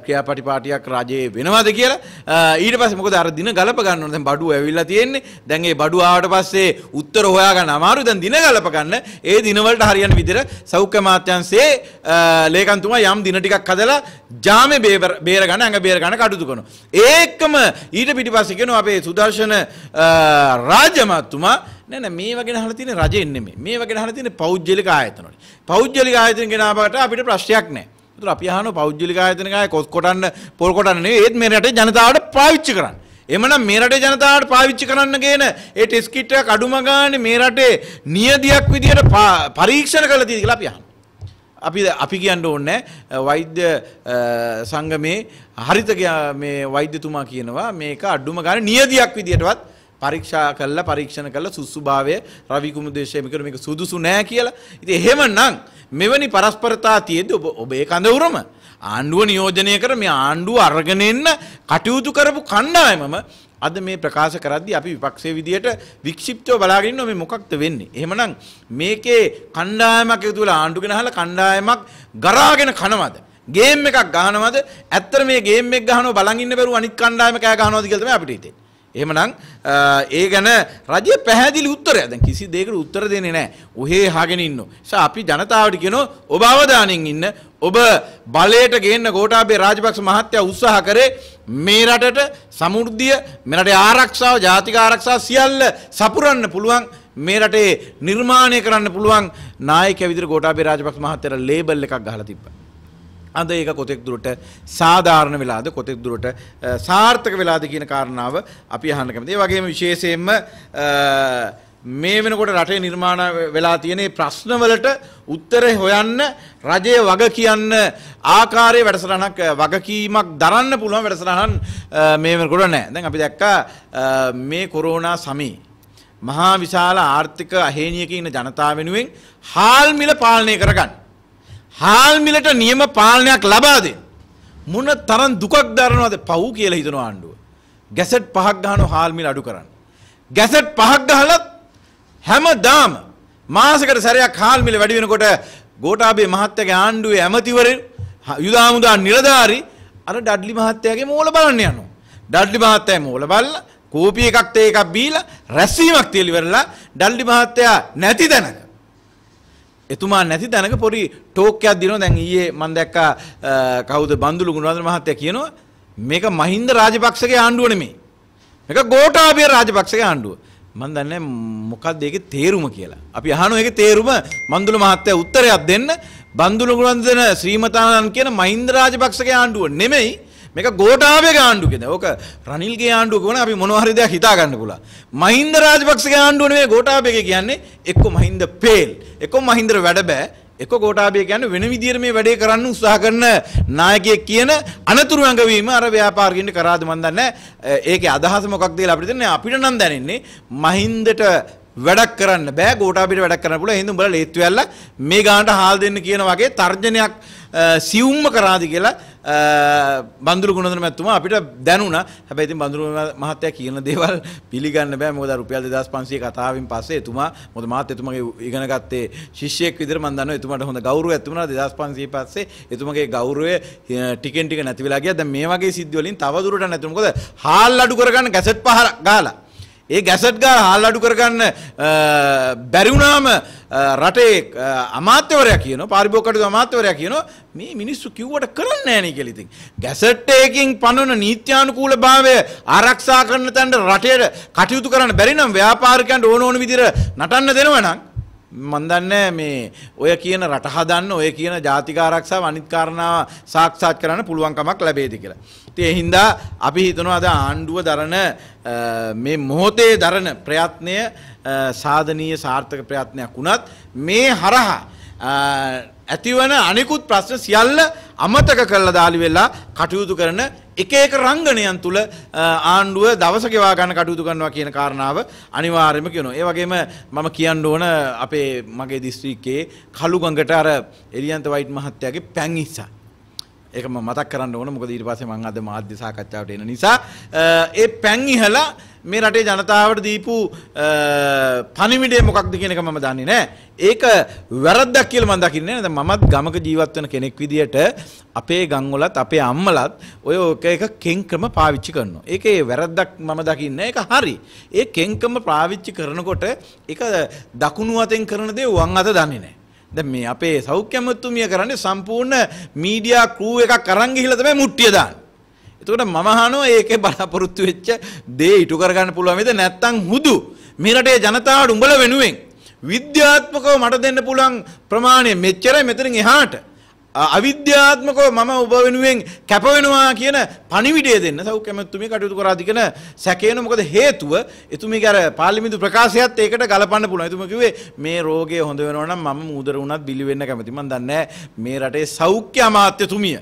ක්‍රියාපටිපාටියක් රජයේ වෙනවද කියලා ඊට පස්සේ මොකද අර දින ගලප ගන්න ඕන දැන් බඩුව ඇවිල්ලා තියෙන්නේ දැන් ඒ බඩුව ආවට පස්සේ උත්තර හොයාගන්න අමාරු දැන් දින ගලප ගන්න ඒ දිනවලට හරියන විදිහට සෞඛ්‍ය මාත්‍යංශයේ ලේකම්තුමා යම් දින ටිකක් හදලා ජාමේ බේර ගන්න ඇඟ බේර ගන්න කටයුතු කරනවා. ඒකම ඊට පිටිපස්සේ කියනවා අපේ සුදර්ශන රාජ්‍යමත්තුමා නෑ නෑ මේව ගැන අහලා තියෙන රජෙන් නෙමෙයි. මේව ගැන අහලා තියෙන පෞද්ගලික ආයතන වලින්. පෞද්ගලික ආයතන ගෙනාවට අපිට ප්‍රශ්නයක් නෑ. ඒතර අපි අහනවා පෞද්ගලික ආයතන ගාය කොස් කොටන්න පොල් කොටන්න නෙවෙයි ඒත් මේ රටේ ජනතාවට පාවිච්චි කරන්න. එමනම් මේ රටේ ජනතාවට පාවිච්චි කරන්න ගේන ඒ ටෙස්ට් කිට් එක අඩුම ගානේ මේ රටේ නියදියක් විදියට පරීක්ෂණ කළ තියෙද කියලා අපි අහනවා. අපි අපි කියන්න ඕන්නෑ වෛද්‍ය සංගමේ හරිතක මේ වෛද්‍යතුමා කියනවා මේක අඩුම ගන්න නියදියක් විදියටවත් පරීක්ෂා කල්ලා පරීක්ෂණ කළ සුස්සුභාවය රවිකුම දේශයමිකර මේක සුදුසු නෑ කියලා. ඉති එහෙම නම් මෙවැනි පරස්පරතා තියද ඔබ ඔබේ කඳවුරම. ආණ්ඩුව නියෝජනය කර මේ ආණ්ඩුව අර්ගනයන්න කටයුතු කරපු කණ්ඩායමම අද මේ ප්‍රකාශ කරද්දී අපි විපක්ෂයේ විදියට වික්ෂිප්තව බලාගෙන ඉන්නවා මේ මොකක්ද වෙන්නේ. එහෙමනම් මේකේ කණ්ඩායමක් එකතු වෙලා ආණ්ඩු ගෙනහලා කණ්ඩායමක් ගරාගෙන කනවද? ගේම් එකක් ගහනවද? ඇත්තට මේ ගේම් එක ගහනව බලන් ඉන්න බැරුව අනිත් කණ්ඩායම කෑ ගහනවද කියලා තමයි අපිට හිතෙන්නේ. එහෙමනම් ඒ ගැන රජය පැහැදිලි උත්තරයක් දැන් කිසි දෙයකට උත්තර දෙන්නේ නැහැ. ඔහේ අහගෙන ඉන්නෝ. ඒ අපි ජනතාවට කියනවා ඔබ අවධානයෙන් ඉන්න. ඔබ බලයට ගේන්න ගෝටාබේ රාජපක්ෂ මහත්තයා උත්සාහ කරේ මේ රටට සමෘද්ධිය මෙරටේ ආරක්ෂාව ජාතික ආරක්ෂාව සියල්ල සපුරන්න පුළුවන් මේ රටේ නිර්මාණය කරන්න පුළුවන් නායකයා විදිහට ගෝඨාභය රාජපක්ෂ මහත්තයාට ලේබල් එකක් ගහලා තිබ්බා. අද ඒක කොතෙක් දුරට සාධාරණ වෙලාද කොතෙක් දුරට සාර්ථක වෙලාද කියන කාරණාව අපි අහන්න කැමතියි. ඒ වගේම විශේෂයෙන්ම මේ වෙනකොට රටේ නිර්මාණ වෙලා තියෙන ප්‍රශ්නවලට උත්තර හොයන්න රජය වග කියන්න ආකාරයේ වැඩසටහනක් වගකීමක් දරන්න පුළුවන් වැඩසටහන් මේ වෙනකොට නැහැ. දැන් අපි දැක්කා මේ කොරෝනා සමේ මහා විශාල ආර්ථික අහේනියක ඉන්න ජනතාව වෙනුවෙන් හාල් මිල පාලනය කරගන්න. හාල් මිලට නියම පාලනයක් ලබා දෙන්න. මොන තරම් දුකක් දරනවද පව් කියලා හිතනවා ආණ්ඩුව. ගැසට් පහක් ගහනවා හාල් මිල අඩු කරන්න. ගැසට් පහක් ගහලත් හැමදාම මාසකට සැරයක් හාල්මිල වැඩි වෙනකොට ගෝඨාභය මහත්තයාගේ ආණ්ඩුවේ ඇමතිවරු යුදා හමුදා නිලධාරි අර ඩඩ්ලි මහත්තයාගේ මෝල බලන්න යනවා. ඩඩ්ලි මහත්තයා මෝල බලලා කෝපි එකක් තේ එකක් බීලා රැස්වීමක් තියලා ඉවරලා ඩඩ්ලි මහත්තයා නැති තැනක එතුමා නැති තැනක පොඩි ටෝක් එකක් දිනවා දැන් ඊයේ මම දැක්කා කවුද බන්දුලු ගුණවර්ධන මහත්තයා කියනවා මේක මහින්ද රාජපක්ෂගේ ආණ්ඩුව නෙමෙයි මේක ගෝඨාභය රාජපක්ෂගේ ආණ්ඩුව මන් දන්නේ මොකක්ද ඒකේ තේරුම කියලා. අපි අහනවා ඒකේ තේරුම බන්දුල මහත්තයා උත්තරයක් දෙන්න. බන්දුල ගුණන්දන ශ්‍රීමතානන් කියන මහින්ද රාජපක්ෂගේ ආණ්ඩුව නෙමෙයි. මේක ගෝඨාභයගේ ආණ්ඩුව කියන. ඕක රනිල්ගේ ආණ්ඩුව කියන අපි මොනවා හරි දෙයක් හිතා ගන්න පුළුවන්. මහින්ද රාජපක්ෂගේ ආණ්ඩුව නෙමෙයි ගෝඨාභයගේ කියන්නේ එක්ක මහින්ද පේල්, එක්ක මහින්දර වැඩ බෑ. එක ගෝඨාභය කියන්නේ වෙන විදියට මේ වැඩේ කරන්න උත්සාහ කරන නායකයෙක් කියන අනතුරු ඇඟවීම අර ව්‍යාපාරිකින්ට කරාද මන් දන්නේ ඒකේ අදහස මොකක්ද කියලා අපිට දැනන්නේ අපිට නම් දැනෙන්නේ මහින්දට වැඩක් කරන්න බෑ ගෝඨාභයට වැඩක් කරන්න පුළුවන් එහෙනම් උඹලා ලේත්තු වෙලා මේ ගානට හාල් දෙන්න කියන වගේ තර්ජනයක් සියුම්ම කරාද කියලා බඳුරු ගුණධර මැත්තුමා අපිට දැනුණා. හැබැයි ඉතින් බඳුරු මහත්තයා කියන දේවල් පිළිගන්න බෑ. මොකද රුපියල් 2500 කතාවෙන් පස්සේ එතුමා මොකද මාත් එතුමාගේ ඉගෙන ගත්තේ ශිෂ්‍යයෙක් විදිහට මම දන්නවා එතුමාට හොඳ ගෞරවයක් තිබුණා 2500 පස්සේ එතුමාගේ ගෞරවය ටිකෙන් ටික නැති වෙලා ගියා. දැන් මේ වගේ සිද්ධි වලින් තව දුරට නැති. මොකද හාල් අඩු කරගන්න ගැසට් පහර ගාලා ඒ ගැසට් ගාලා හාල් අඩු කරගන්න බැරි වුණාම රටේ අමාත්‍යවරයා කියන පාරිභෝගකටු අමාත්‍යවරයා කියන මේ මිනිස්සු කිව්වට කරන්නේ නැණි කියලා ඉතින් ගැසට් එකකින් පනවන නීත්‍යානුකූල භාවය ආරක්ෂා කරන තැනට රටේ කටයුතු කරන්න බැරි නම් ව්‍යාපාරිකයන්ට ඕන ඕන විදිහට නටන්න දෙනවා නම් මන් දන්නේ මේ ඔය කියන රට හදන්න ඔය කියන ජාතික ආරක්ෂාව අනිත් කාරණා සාක්ෂාත් කරන්න පුළුවන් කමක් ලැබෙයිද කියලා. ඉතින් ඒ හින්දා අපි හිතනවා අද ආණ්ඩුව දරන මේ මොහොතේ දරන ප්‍රයත්නය සාධනීය සාර්ථක ප්‍රයත්නයක් වුණත් මේ හරහා ඇතිවන අනිකුත් ප්‍රශ්න සියල්ල අමතක කරලා දාලි වෙලා කටයුතු කරන එක එක රංගනයන් තුල ආණ්ඩුව දවස ගෙවා ගන්න කටයුතු කරනවා කියන කාරණාව අනිවාර්යයෙන්ම කියනවා. ඒ වගේම මම කියන්න ඕන අපේ මගේ දිස්ත්‍රික්කයේ කළුගඟට අර එලියන්ත වයිට් මහත්තයාගේ පැන් ඉස්සා. ඒක මම මතක් කරන්න ඕන මොකද ඊට පස්සේ මම අද මාධ්‍ය සාකච්ඡාවට එන නිසා ඒ පැන් ඉහලා මේ රටේ ජනතාවට දීපු පනිවිඩේ මොකක්ද කියනක මම දන්නේ නෑ. ඒක වැරද්දක් කියල මදකින්නේ ද මත් ගමක ජීවත්වන කෙනෙක් විදිහට අපේ ගංගොලත් අපේ අම්මලත් ඔය ඕක එක කෙංක්‍රම පාවිච්චි කරනවා. ඒක වැරද්දක් මම දකින්න එක හරි. ඒ කෙංකම පාවිච්චි කරනකොට එක දකුණු අතෙන් කරන දේ වන් අත දන්නේ නෑ. ද මේ අපේ සෞඛ්‍යමත්තුමිය කරන්නේ සම්පූර්ණ මීඩියා කරූ එකක් කරංගිහිලතම මුට්ටියදාන්න. එතකොට මම අහනවා ඒකේ බලාපොරොත්තු වෙච්ච දේ ඉටු කරගන්න පුළුවන්ද නැත්නම් හුදු මේ රටේ ජනතාවට උඹලා වෙනුවෙන් විද්‍යාත්මකව මට දෙන්න පුළුවන් ප්‍රමාණය මෙච්චරයි මෙතනින් එහාට අවිද්‍යාත්මකව මම ඔබ වෙනුවෙන් කැප වෙනවා කියන පණිවිඩය දෙන්න සෞ කැමැතුමේ කටයුතු කරාදි කියන සැකේන මොකද හේතුව එතුමිගේ අර පාර්ලිමේන්තු ප්‍රකාශයත් ඒකට ගලපන්න පුළුවන්. එතුම කිව්වේ මේ රෝගය හොඳ වෙනවා නම් මම මූදර වුණත් බිලි වෙන්න කැමති. මම දන්නේ මේ රටේ සෞඛ්‍ය අමාත්‍යතුමිය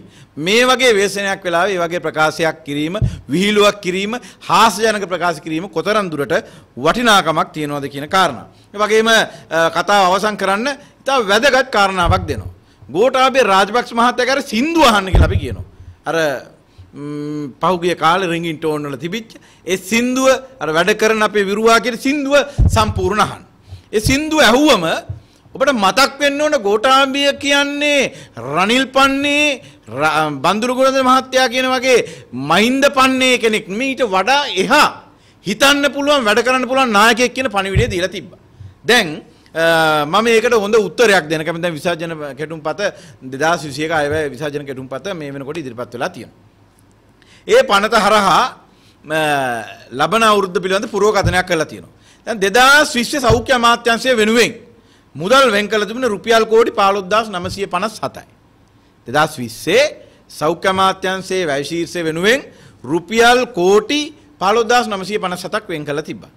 මේ වගේ වේසනයක් වෙලාවේ මේ වගේ ප්‍රකාශයක් කිරීම, විහිළුවක් කිරීම, හාස්‍යජනක ප්‍රකාශ කිරීම කොතරම් දුරට වටිනාකමක් තියනවද කියන කාරණා. ඒ වගේම කතාව අවසන් කරන්න ඉතාල වැදගත් කාරණාවක් දෙනවා. ගෝටාබේ රාජපක්ෂ මහත්තයා කර සින්දු අහන්න කියලා අපි කියනවා. අර පහුගිය කාලේ රින්ගින් ටෝන් වල තිබිච්ච ඒ සින්දුව අර වැඩ කරන අපේ විරුවා කියන සින්දුව සම්පූර්ණ අහන්න. ඒ සින්දුව ඇහුවම ඔබට මතක් වෙන්න ඕන ගෝඨාභය කියන්නේ රනිල් පන්නේ බඳුරු ගුණද මහත්තයා කියන වගේ මහින්ද පන්නේ කෙනෙක් මීට වඩා එහා හිතන්න පුළුවන් වැඩ කරන්න පුළුවන් නායකයෙක් කියන පණිවිඩය දීලා තිබ්බා. දැන් මම ඒකට හොඳ උත්තරයක් දෙන කැමති දැන් විසර්ජන කෙටුම් පත 2021 අයවැය විසර්ජන කෙටුම් පත මේ වෙනකොට ඉදිරිපත් වෙලා තියෙනවා. ඒ පනත හරහා ලබන අවුරුද්ද පිළිබඳ පුරෝකථනයක් කරලා තියෙනවා. දැන් 2020 සෞඛ්‍ය අමාත්‍යාංශය වෙනුවෙන් මුදල් වෙන් කළ තිබුණ රුපියල් කෝටි 15957යි. 2020 සෞඛ්‍ය අමාත්‍යාංශයේ වැය ශීර්ෂය වෙනුවෙන් රුපියල් කෝටි 15957ක් වෙන් කළ තිබ්බා.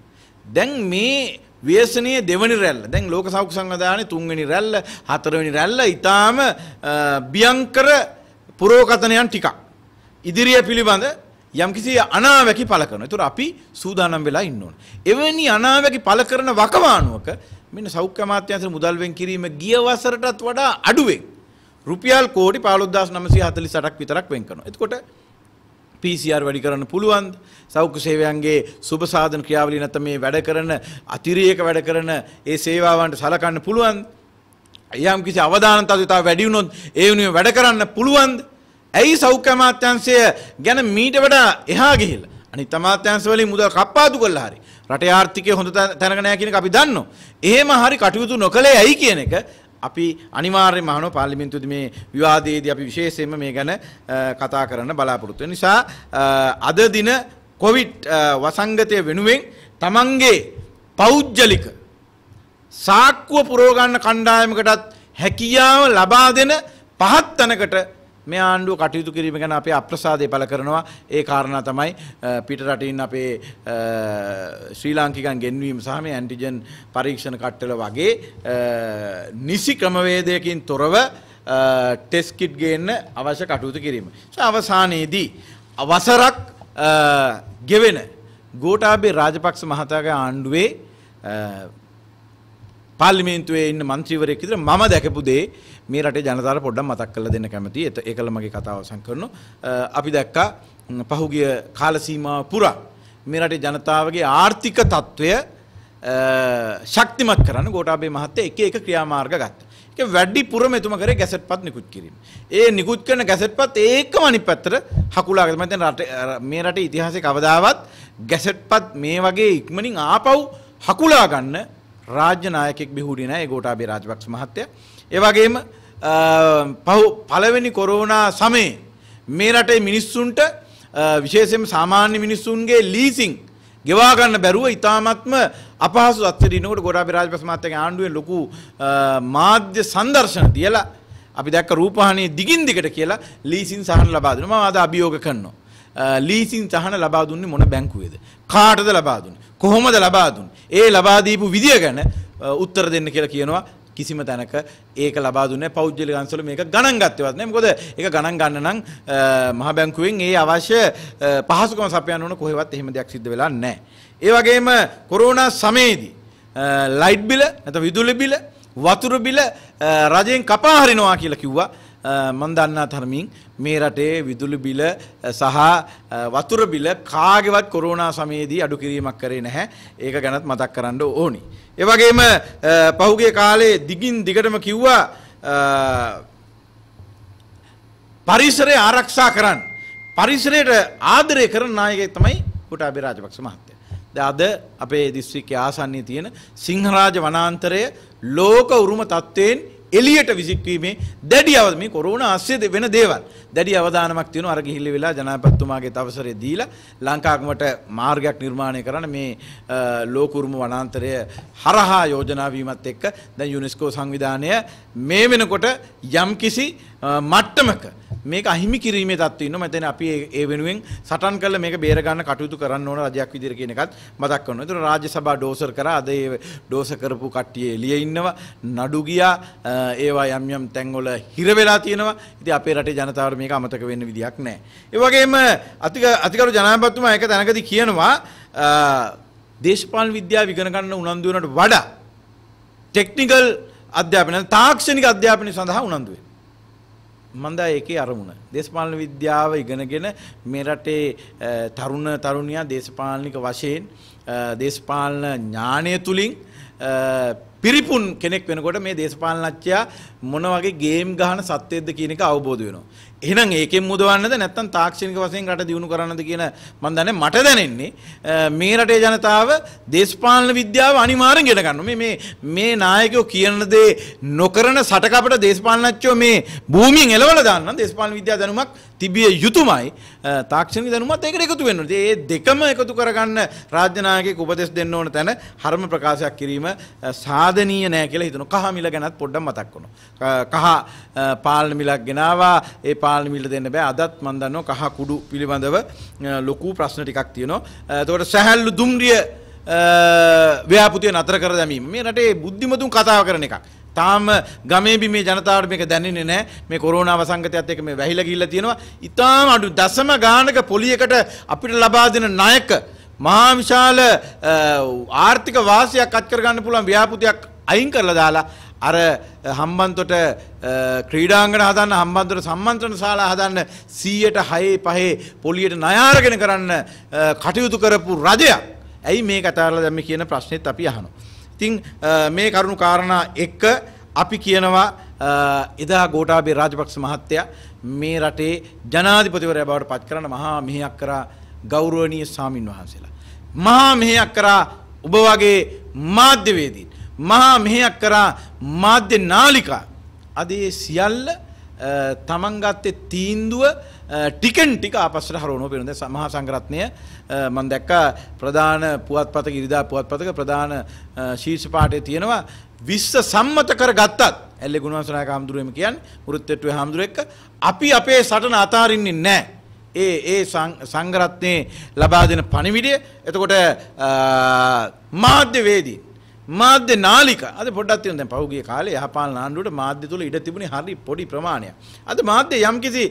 දැන් මේ ව්‍යසනයේ දෙවනි රැල්ල. දැන් ලෝක සෞඛ්‍ය සංවිධානයේ තුන්වෙනි රැල්ල, හතරවෙනි රැල්ල ඊටාම බියංකර පුරෝකතනයන් ටිකක්. ඉදිරිය පිළිබඳ යම්කිසි අනාවැකි පළ කරනවා. ඒතර අපි සූදානම් වෙලා ඉන්න ඕන. එවැනි අනාවැකි පළ කරන වකවානුවක මෙන්න සෞඛ්‍ය අමාත්‍යාංශයේ මුදල් වෙන් කිරීම ගිය වසරටත් වඩා අඩුවෙන් රුපියල් කෝටි 15948ක් විතරක් වෙන් කරනවා. එතකොට PCR වැඩි කරන්න පුළුවන්ද? සෞඛ්‍ය සේවයන්ගේ සුබ සාධන ක්‍රියාවලිය නැත්නම් මේ වැඩ කරන අතිරේක වැඩ කරන ඒ සේවාවන්ට සලකන්න පුළුවන්ද? යම් කිසි අවදානතාවතාව වැඩි වුණොත් ඒ වෙනුවෙන් වැඩ කරන්න පුළුවන්ද? ඇයි සෞඛ්‍ය අමාත්‍යාංශය ගැන මීට වඩා එහා ගිහිල්ලා අනිත් අමාත්‍යාංශ වලින් මුදල් කප්පාදු කළා හරි රටේ ආර්ථිකය හොඳ තැනක නැහැ කියන එක අපි දන්නවා. එහෙම හරි කටයුතු නොකළේ ඇයි කියන එක අපි අනිවාර්යයෙන්ම අහනවා පාර්ලිමේන්තුවේදී මේ විවාදයේදී අපි විශේෂයෙන්ම මේ ගැන කතා කරන්න බලාපොරොත්තු වෙන නිසා අද දින කොවිඩ් වසංගතය වෙනුවෙන් තමන්ගේ පෞද්ගලික සාක්කුව පුරවගන්න කණ්ඩායමකටත් හැකියාව ලබා දෙන පහත් තැනකට මේ ආණ්ඩුව කටයුතු කිරීම ගැන අපේ අප්‍රසාදය පළ කරනවා ඒ කාරණා තමයි පිට රටින් අපේ ශ්‍රී ලාංකිකන් ගෙන්වීම සහ මේ ඇන්ටිජන් පරීක්ෂණ කට්ටල වගේ නිසි ක්‍රමවේදයකින් තොරව ටෙස් කිට් ගේන්න අවශ්‍ය කටයුතු කිරීම. අවසානයේදී අවසරක් ගෙවෙන ගෝටාබේ රාජපක්ෂ මහතාගේ ආණ්ඩුවේ පාර්ලිමේන්තුවේ ඉන්න මන්ත්‍රීවරයෙක් විතර මම දැකපු දේ මේ රටේ ජනතාවට පොඩ්ඩක් මතක් කරලා දෙන්න කැමතියි. ඒකල මගේ කතාව අවසන් කරනවා. අපි දැක්කා පහුගිය කාල සීමාව පුරා මේ රටේ ජනතාවගේ ආර්ථික తত্ত্বය ශක්තිමත් කරන්න ගෝටාබේ මහත්තය එක එක ක්‍රියාමාර්ග ගත්ත. එක වැඩි පුරමතුම කරේ ගැසට් පත් නිකුත් කිරීම. ඒ නිකුත් කරන ගැසට් පත් ඒක මනි පැත්තර හකුලාගත මතන් මේ රට ඉතිහාසය කවදාවත් ගැසට් පත් මේ වගේ ඉක්මනින් ආපව් හකුලාගන්න රාජ්‍යනායකෙක් බිහුඩිනෑ ගෝටාබේ රාජපක්ෂ මහත්තය ඒවගේම පහු පළවෙනි කොරෝනා සමේ මේ රටේ මිනිස්සුන්ට විශේෂයෙන් සාමාන්‍ය මිනිස්සුන්ගේ ලීසින් ගෙවා ගන්න බැරුව ඉතාමත්ම අපහසු අත්තරේ ඉනකොට ගොඩාබි රාජපක්ෂ මහත්තයාගේ ආණ්ඩුවේ ලොකු මාධ්‍ය සංදර්ශන තියලා අපි දැක්ක රූපහානිය දිගින් දිගට කියලා ලීසින් සහන ලබා දෙනවා මම අද අභියෝග කරනවා ලීසින් සහන ලබා දුන්නේ මොන බැංකුවේද කාටද ලබා දුන්නේ කොහොමද ලබා දුන්නේ ඒ ලබා දීපු විදිය ගැන උත්තර දෙන්න කියලා කියනවා කිසිම තැනක ඒක ලබා දුන්නේ පෞද්ගලික අංශවල මේක ගණන් ගත්තේවත් නෑ මොකද ඒක ගණන් ගන්න නම් මහ බැංකුවෙන් ඒ අවශ්‍ය පහසුකම් සපයන්න ඕන කොහෙවත් එහෙම දෙයක් සිද්ධ වෙලා නෑ ඒ වගේම කොරෝනා සමයේදී ලයිට් බිල නැත්නම් විදුලි බිල වතුර බිල රජයෙන් කපා හරිනවා කියලා කිව්වා මම දන්නා තරමින් මේ රටේ විදුලි බිල සහ වතුර බිල කාගේවත් කොරෝනා සමයේදී අඩු කිරීමක් කරේ නැහැ. ඒක ගැනත් මතක් කරන්න ඕනේ. ඒ වගේම පහුගිය කාලේ දිගින් දිගටම කිව්වා පරිසරය ආරක්ෂා කරන්න පරිසරයට ආදරය කරන නායකයෙක් තමයි කොටාබේ රාජපක්ෂ මහත්තයා. දැන් අද අපේ දිස්ත්‍රික්කයේ ආසන්නයේ තියෙන සිංහරාජ වනාන්තරය ලෝක උරුම තත්ත්වයෙන් එලියට විසික්වීමේ දැඩි අවධානය කොරෝනා ආශ්‍රය වෙන දේවල් දැඩි අවධානමක් තියෙන අර ගිහිලි වෙලා ජනාධිපතිතුමාගේ අවසරය දීලා ලංකාවකට මාර්ගයක් නිර්මාණය කරන මේ ලෝකුරුම වනාන්තරය හරහා යෝජනා වීමත් එක්ක දැන් යුනෙස්කෝ සංවිධානය මේ වෙනකොට යම්කිසි මට්ටමක මේක අහිමි කිරීමේ තත්ත්වය ඉන්නවා. මම අපි ඒ වෙනුවෙන් සටන් කරලා මේක බේර ගන්න කටයුතු කරන්න ඕන රජයක් විදිහට කියන එකත් මතක් කරනවා. ඒතර රාජ්‍ය සභා ඩෝසර් කරා අද ඒ ඩෝස කරපු කට්ටිය එළියේ ඉන්නවා. නඩු ගියා. ඒවා යම් යම් තැන්වල හිර වෙලා තියෙනවා. ඉතින් අපේ රටේ ජනතාවට මේක අමතක වෙන්න විදියක් නැහැ. ඒ වගේම අතික අතිකරු ජනාධිපතිතුමා ඒක තැනකදී කියනවා දේශපාලන විද්‍යාව ඉගෙන ගන්න උනන්දු වෙනට වඩා ටෙක්නිකල් අධ්‍යාපනය තාක්ෂණික අධ්‍යාපනය සඳහා උනන්දු වෙනවා. මන්දා ඒකේ අරමුණ. දේශපාලන විද්‍යාව ඉගෙනගෙන මේ රටේ තරුණ තරුණියා දේශපාලනික වශයෙන් දේශපාලන ඥානය තුලින් පිරිපුන් කෙනෙක් වෙනකොට මේ දේශපාලනඥයා මොන වගේ ගේම් ගහන සත්‍යයක්ද කියන එක අවබෝධ වෙනවා. එහෙනම් ඒකෙන් මුදවන්නද නැත්නම් තාක්ෂණික වශයෙන් රට දියුණු කරන්නද කියන මම දන්නේ මට දැනෙන්නේ මේ රටේ ජනතාව දේශපාලන විද්‍යාව අනිවාර්යෙන් ඉගෙන ගන්නවා. මේ මේ මේ නායකයෝ කියන දේ නොකරන සටකපට දේශපාලනඥයෝ මේ භූමියෙන් එලවලා දාන්න දේශපාලන විද්‍යාව දැනුමක් තිබිය යුතුමයි තාක්ෂණ දැනුමත් ඒකට එකතු වෙන්න ඕනේ. ඒ දෙකම එකතු කරගන්න රාජ්‍ය නායකයෙක් උපදෙස් දෙන්න ඕන තැන හර්ම ප්‍රකාශයක් කිරීම සාධනීය නෑ කියලා හිතනවා. කහ මිල ගැනත් පොඩ්ඩක් මතක් වුණා. කහ පාලන මිලක් ගෙනාවා. ඒ පාලන මිල දෙන්න බෑ. අදත් මම දන්නවා කහ කුඩු පිළිබඳව ලොකු ප්‍රශ්න ටිකක් තියෙනවා. එතකොට සැහැල්ලු දුම්රිය ව්‍යාපෘතිය නතර කර දැමීම. මේ රටේ බුද්ධිමතුන් කතාව කරන එකක්. තාම ගමේ බිමේ ජනතාවට මේක දැනෙන්නේ නැහැ. මේ කොරෝනා වසංගතයත් එක්ක මේ වැහිලා ගිහිල්ලා තියෙනවා. ඊටාම අඩු දශම ගානක පොලියකට අපිට ලබා දෙන ණයක මහා විශාල ආර්ථික වාසියක් අත් කරගන්න පුළුවන් ව්‍යාපෘතියක් අයින් කරලා දාලා අර හම්බන්තොට ක්‍රීඩාංගන හදන්න හම්බන්තොට සම්මන්ත්‍රණ ශාලා හදන්න 106 5 පොලියට ණය අරගෙන කරන්න කටයුතු කරපු රජයක්. ඇයි මේ කතාවල දැන් මේ කියන ප්‍රශ්නෙත් අපි අහනවා. ඉතින් මේ කරුණු කාරණා එක්ක අපි කියනවා එදා ගෝඨාභය රාජපක්ෂ මහත්තයා මේ රටේ ජනාධිපතිවරයා බවට පත් කරන මහා මෙහෙයක් කරා ගෞරවනීය ස්වාමින් වහන්සේලා. මහා මෙහෙයක් කරා ඔබ වගේ මාධ්‍යවේදීන් මහා මෙහෙයක් කරා මාධ්‍ය නාලිකා අද සියල්ල තමන්ගත්තේ තීන්දුව ටිකෙන් ටික අපස්සට හරුණු පිරුද සමහා සංග්‍රත්නය මන් දැක්ක ප්‍රධාන පුවත්පත ඉරිදා පුවත්පතක ප්‍රධාන ශීෂපාටය තියෙනවා විශ්ස සම්මත කර ගත්තත් ඇල්ලෙ ගුණවසනා හාමුදුරුවම කියන් ෘත්තෙට්ව හාමුදුරුවක් අපි අපේ සටන අතාරින්නේ නෑ. ඒ ඒ සංගරත්නය ලබා දෙන පණිවිඩිය එතකොට මාධ්‍යවේදී මාධ්‍ය නාලික අද පොඩ්ඩක් තියෙන දැන් පහුගිය කාලේ යහපාලන ආණ්ඩුවට මාධ්‍ය තුල ඉඩ තිබුණේ හරි පොඩි ප්‍රමාණයක්. අද මාධ්‍ය යම්කිසි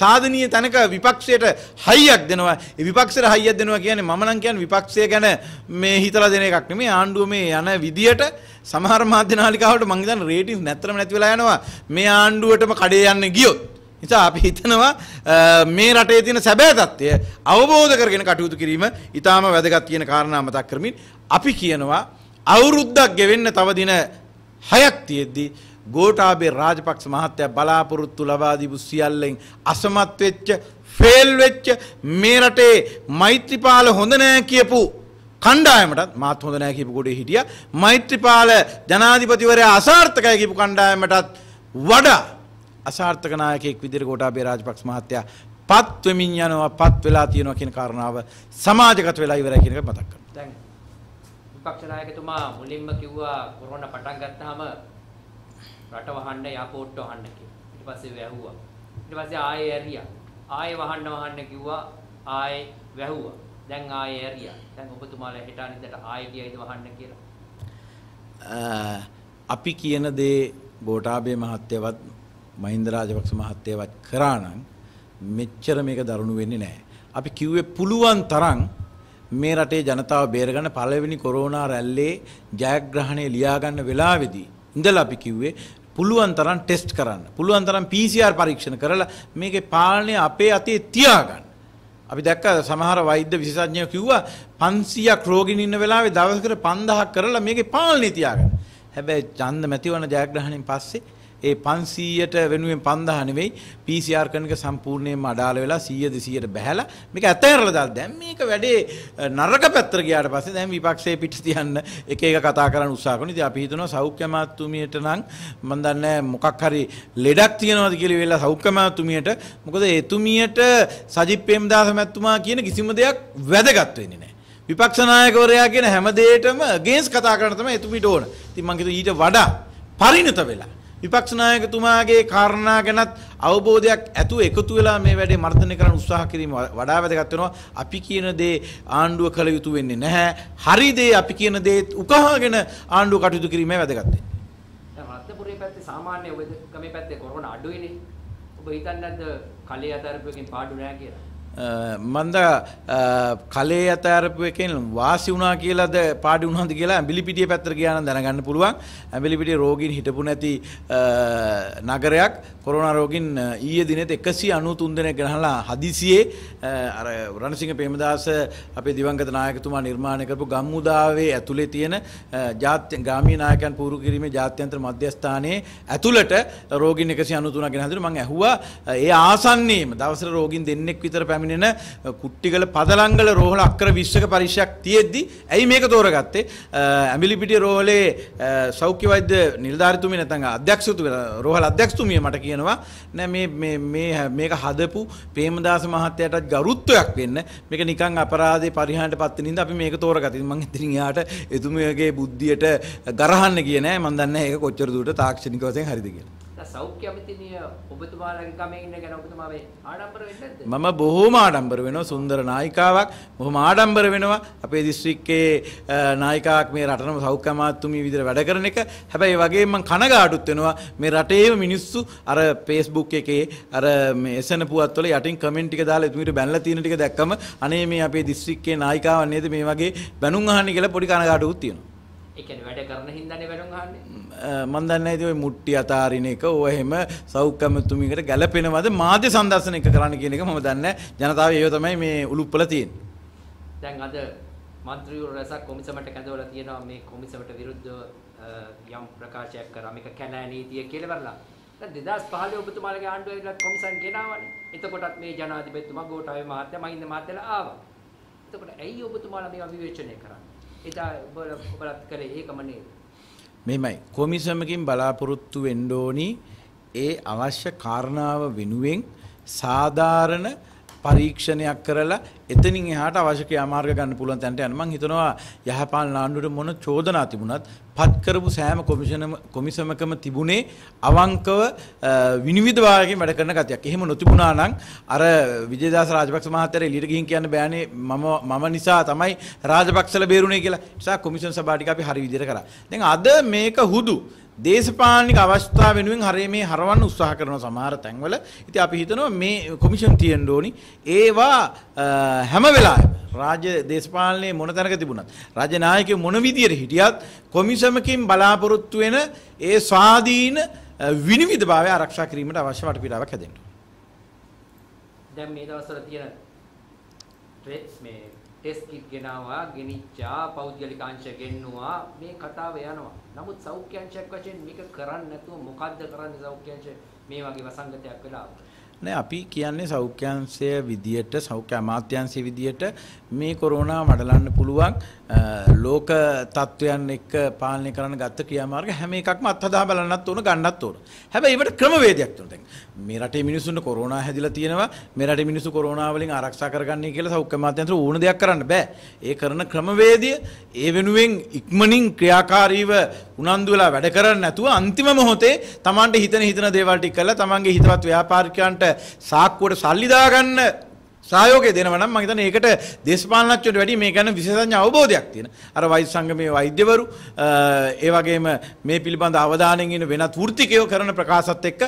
සාධනීය තැනක විපක්ෂයට හයියක් දෙනවා. ඒ විපක්ෂයට හයියක් දෙනවා කියන්නේ මම නම් කියන්නේ විපක්ෂය ගැන මේ හිතලා දෙන එකක් නෙමෙයි ආණ්ඩුව මේ යන විදියට සමහර මාධ්‍ය නාලිකාවට මං හිතන්නේ රේටින්ස් නැත්තරම නැති වෙලා යනවා. මේ ආණ්ඩුවටම කඩේ යන්න ගියොත්. නිසා අපි හිතනවා මේ රටේ තියෙන සැබෑ தත්ත්වය අවබෝධ කරගෙන කටයුතු කිරීම ඊටාම වැදගත් කියන කාරණා මතක් කරමින් අපි කියනවා අවුරුද්දක් ගෙවෙන්න තව දින හයක් තියෙද්දී ගෝටාබේ රාජපක්ෂ මහත්තයා බලාපොරොත්තු ලබා දීපු සියල්ලෙන් අසමත් වෙච්ච ෆේල් වෙච්ච මේ රටේ මෛත්‍රීපාල හොඳ නෑ කියපු කණ්ඩායමටත් මාත් හොඳ නෑ කියපු කොටේ හිටියා මෛත්‍රීපාල ජනාධිපතිවරයා අසාර්ථකයි කියපු කණ්ඩායමටත් වඩා අසාර්ථක නායකයෙක් විදිහට ගෝඨාභය රාජපක්ෂ මහත්තයා පත් වෙමින් යනවා පත් වෙලා තියෙනවා කියන කාරණාව සමාජගත වෙලා ඉවරයි කියන එක මතක් කරගන්න. විපක්ෂ නායකතුමා මුලින්ම කිව්වා කොරෝනා පටන් ගත්තාම රට වහන්න යාපෝට්ට වහන්න කියලා. ඊට පස්සේ වැහුවා. ඊට පස්සේ ආයෙ ඇරියා. ආයෙ වහන්න වහන්න කිව්වා ආයෙ වැහුවා. දැන් ආයෙ ඇරියා. දැන් ඔබතුමාලා හෙට අනිද්දාට ආයෙ ගියයිද වහන්න කියලා. අපි කියන දේ බෝටාබේ මහත්තයවත් මහින්ද රාජපක්ෂ මහත්තයවත් කරා නම් මෙච්චර මේක දරුණු වෙන්නේ නැහැ. අපි කිව්වේ පුළුවන් තරම් මේ රටේ ජනතාව බේරගන්න පළවෙනි කොරෝනා රැල්ලේ ජයග්‍රහණය ලියාගන්න වෙලාවේදී ඉඳලා අපි කිව්වේ පුළුවන් තරම් ටෙස්ට් කරන්න. පුළුවන් තරම් PCR පරීක්ෂණ කරලා මේකේ පාලනය අපේ අතේ තියාගන්න. අපි දැක්ක සමහර වෛද්‍ය විශේෂඥයෝ කිව්වා 500ක් රෝගීන් ඉන්න වෙලාවේ දවසකට 5000ක් කරලා මේකේ පාලනය තියාගන්න. හැබැයි ඡන්ද මැතිවන ජයග්‍රහණයෙන් පස්සේ ඒ 500ට වෙනුවෙන් 5000 නෙවෙයි PCR කණක සම්පූර්ණයෙන්ම අඩාල වෙලා 100 200ට බැහැලා මේක ඇතහැරලා දාලා දැන් මේක වැඩේ නරක පැත්තට ගියාට පස්සේ දැන් විපක්ෂයේ පිට තියන්න එක එක කතා කරන්න උත්සාහ කරනවා. ඉතින් අපි හිතනවා සෞඛ්‍ය මාත්‍තුමියට නම් මම දන්නේ මොකක් හරි ලෙඩක් තියෙනවද කියලා වෙලා සෞඛ්‍ය මාත්‍තුමියට මොකද එතුමියට සජිත් ප්‍රේමදාස මැතිතුමා කියන කිසිම දෙයක් වැදගත් වෙන්නේ නැහැ. විපක්ෂ නායකවරයා කියන හැම දෙයකටම ගේන්ස් කතා කරන්න තමයි එතුමිට ඕන. ඉතින් මම ඊට වඩා පරිණත වෙලා විපක්ෂ නායකතුමාගේ කාරණා ගැනත් අවබෝධයක් ඇතුව එකතු වෙලා මේ වැඩේ මර්ධනය කරන්න උත්සාහ කිරීම වඩා වැදගත් වෙනවා. අපි කියන දේ ආණ්ඩුව කළ යුතු වෙන්නේ නැහැ. හරි දේ අපි කියන දේ උකහාගෙන ආණ්ඩුව කටයුතු කිරීමයි වැදගත් වෙන්නේ. දැන් රත්නපුරේ පැත්තේ සාමාන්‍ය ඔබ මේ පැත්තේ කොරෝනා අඩුයිනේ. ඔබ හිතන්නේ නැද්ද කලේ අතරපියකින් පාඩු නැහැ කියලා? මන්ද කලේ අතරපු එකෙන් වාසි වුණා කියලාද පාඩි වුණාද කියලා ඇඹිලිපිටිය පැත්තට ගියා නම් දැනගන්න පුළුවන් ඇඹිලිපිටිය රෝගීන් හිටපු නැති නගරයක් කොරෝනා රෝගීන් ඊයේ දිනෙත් 193 දෙනෙක් ගණනලා හදිසියේ අර රණසිංහ ප්‍රේමදාස අපේ දිවංගත නායකතුමා නිර්මාණය කරපු ගම්මුදාවේ ඇතුලේ තියෙන ජාත්‍ය ග්‍රාමීය නායකයන් පූරු කිරීමේ ජාත්‍යන්තර මධ්‍යස්ථානයේ ඇතුළට රෝගීන් 193 ගෙනහදුන මම ඇහුවා ඒ ආසන්නයේම දවසට රෝගීන් දෙන්නෙක් විතර පැම පැමිණෙන කුට්ටිකල පදලංගල රෝහල අක්කර 20ක පරීක්ෂයක් තියෙද්දි ඇයි මේක තෝරගත්තේ ඇඹිලිපිටිය රෝහලේ සෞඛ්‍ය වෛද්‍ය නිලධාරිතුමිය නැත්නම් අධ්‍යක්ෂතුමිය රෝහල අධ්‍යක්ෂතුමිය මට කියනවා නෑ මේ මේ මේ මේක හදපු ප්‍රේමදාස මහත්තයාටත් ගරුත්වයක් වෙන්න මේක නිකන් අපරාධේ පරිහානට පත් වෙන ඉඳ අපි මේක තෝරගත්තා. ඉතින් මං ඉතින් එයාට එතුමියගේ බුද්ධියට ගරහන්න කියේ නෑ මං දන්නේ ඒක කොච්චර දුරට තාක්ෂණික වශයෙන් හරිද කියලා. සෞඛ්‍ය අමිතිනිය ඔබතුමාලගේ ගමේ ඉන්න ගැන ඔබතුමා මේ ආඩම්බර වෙන්නේ නැද්ද? මම බොහොම ආඩම්බර වෙනවා සුන්දර නායිකාවක්. බොහොම ආඩම්බර වෙනවා අපේ දිස්ත්‍රික්කයේ නායිකාවක් මේ රටම සෞඛ්‍ය අමාත්‍යතුමිය විදිහට වැඩ කරන එක. හැබැයි වගේම මම කනගාටුත් වෙනවා මේ රටේම මිනිස්සු අර Facebook එකේ අර මේ එසන පුවත් වල යටින් කමෙන්ට් එක දාලා එතුමිට බැනලා තියෙන ටික දැක්කම අනේ මේ අපේ දිස්ත්‍රික්කයේ නායිකාවක් නේද මේ වගේ බැනුම් අහන්නේ කියලා පොඩි කනගාටුවක් තියෙනවා. ඒ කියන්නේ වැඩ කරන හින්දානේ වැඩුම් අහන්නේ. මම දන්නේ නැහැ ඉතින් ওই මුට්ටි අතාරින එක ඕව එහෙම සෞඛ්‍යමතුමියකට ගැළපෙනවද මාධ්‍ය සංදර්ශන එක කරන්න කියන එක මම දන්නේ නැහැ. ජනතාව ඒව තමයි මේ උලුප්පල තියෙන්නේ. දැන් අද මන්ත්‍රීවරු රැසක් කොමිසමට කැඳවලා තියෙනවා මේ කොමිසමට විරුද්ධව යම් ප්‍රකාශයක් කරා මේක කැලෑ නීතිය කියලා වරලා. දෙදස් පහල ඔබතුමාලගේ ආණ්ඩුව ඇවිල්ලත් කොමිසම් ගෙනාවනේ. එතකොටත් මේ ජනාධිපතිතුමා ගෝඨාභය මහත්තයා මහින්ද මහත්තයලා ආවා. එතකොට ඇයි ඔබතුමාලා මේවා විවේචනය කරන්නේ? එදා ඔබලත් කළේ ඒකම නේද? මෙහෙමයි. කොමිසමකින් බලාපොරොත්තු වෙන්න ඕනි ඒ අවශ්‍ය කාරණාව වෙනුවෙන් සාධාරණ පරීක්ෂණයක් කරලා එතනින් එහාට අවශ්‍ය ක්‍රියාමාර්ග ගන්න පුළුවන් තැනට යන මම හිතනවා යහපාලන ආණ්ඩුවට මොන චෝදනා තිබුණත් පත් කරපු සෑම කොමිෂනම කොමිසමකම තිබුණේ අවංකව විනිවිදවාගෙන් වැඩ කරන ගතියක්. එහෙම නොතිබුණා නම් අර විජේදාස රාජපක්ෂ මහත්තයාට එළියට ගිහින් කියන්න බෑනේ මම මම නිසා තමයි රාජපක්ෂල බේරුණේ කියලා. නිසා කොමිෂන් සභාව ටික අපි හරි විදිහට කරා. දැන් අද මේක හුදු දේශපාලනික අවස්ථා වෙනුවෙන් හරේ මේ හරවන්න උත්සාහ කරන සමහර තැන්වල ඉතින් අපි හිතනවා මේ කොමිෂන් තියෙන්න ඕනි ඒවා හැම වෙලාවෙම රාජ්‍ය දේශපාලනයේ මොන තැනක තිබුණත් රාජ්‍ය නායකයෝ මොන විදියට හිටියත් කොමිෂමකින් බලාපොරොත්තු වෙන ඒ ස්වාධීන විනිවිදභාවය ආරක්ෂා කිරීමට අවශ්‍ය වටපිටාවක් හැදෙන්න. දැන් මේ දවස්වල තියෙන මේ ටෙස්ට් කිට් ගෙනාවා ගෙනිච්චා පෞද්ගලික අංශ ගෙන්නුවා මේ කතාව යනවා නමුත් සෞඛ්‍ය අංශයක් වශයෙන් මේක කරන්නේ නැතුව මොකද්ද කරන්නේ සෞඛ්‍ය අංශ මේ වගේ වසංගතයක් වෙලා නෑ අපි කියන්නේ සෞඛ්‍යංශය විදියට සෞඛ්‍ය අමාත්‍යාංශය විදියට මේ කොරෝනා වඩලන්න පුළුවන් ලෝක තත්ත්වයන් එක්ක පාලනය කරන්න ගත්ත ක්‍රියාමාර්ග හැම එකක්ම අත්හදා බලන්නත් ඕන ගන්නත් ඕන. හැබැයි ඒකට ක්‍රමවේදයක් තියෙනවා දැන්. මේ රටේ මිනිස්සුන්ට කොරෝනා හැදිලා තියෙනවා. මේ රටේ මිනිස්සු කොරෝනා වලින් ආරක්ෂා කරගන්නේ කියලා සෞඛ්‍ය අමාත්‍යාංශය ඕන දෙයක් කරන්න බෑ. ඒ කරන ක්‍රමවේදය ඒ වෙනුවෙන් ඉක්මනින් ක්‍රියාකාරීව උනන්දු වෙලා වැඩ කරන්නේ නැතුව අන්තිම මොහොතේ Tamanට හිතන හිතන දේවල් ටික කරලා Tamanගේ හිතවත් ව්‍යාපාරිකයන්ට සාක්කුවට සල්ලි දාගන්න සහයෝගය දෙනවා නම් මම හිතන්නේ ඒකට දේශපාලනඥයන්ට වැඩිය මේ ගැන විශේෂඥ අවබෝධයක් තියෙන. අර වෛද්‍ය සංගමේ වෛද්‍යවරු ඒ වගේම මේ පිළිබඳ අවධානයෙන් ඉන්න වෙනත් වෘත්තිකයෝ කරන ප්‍රකාශත් එක්ක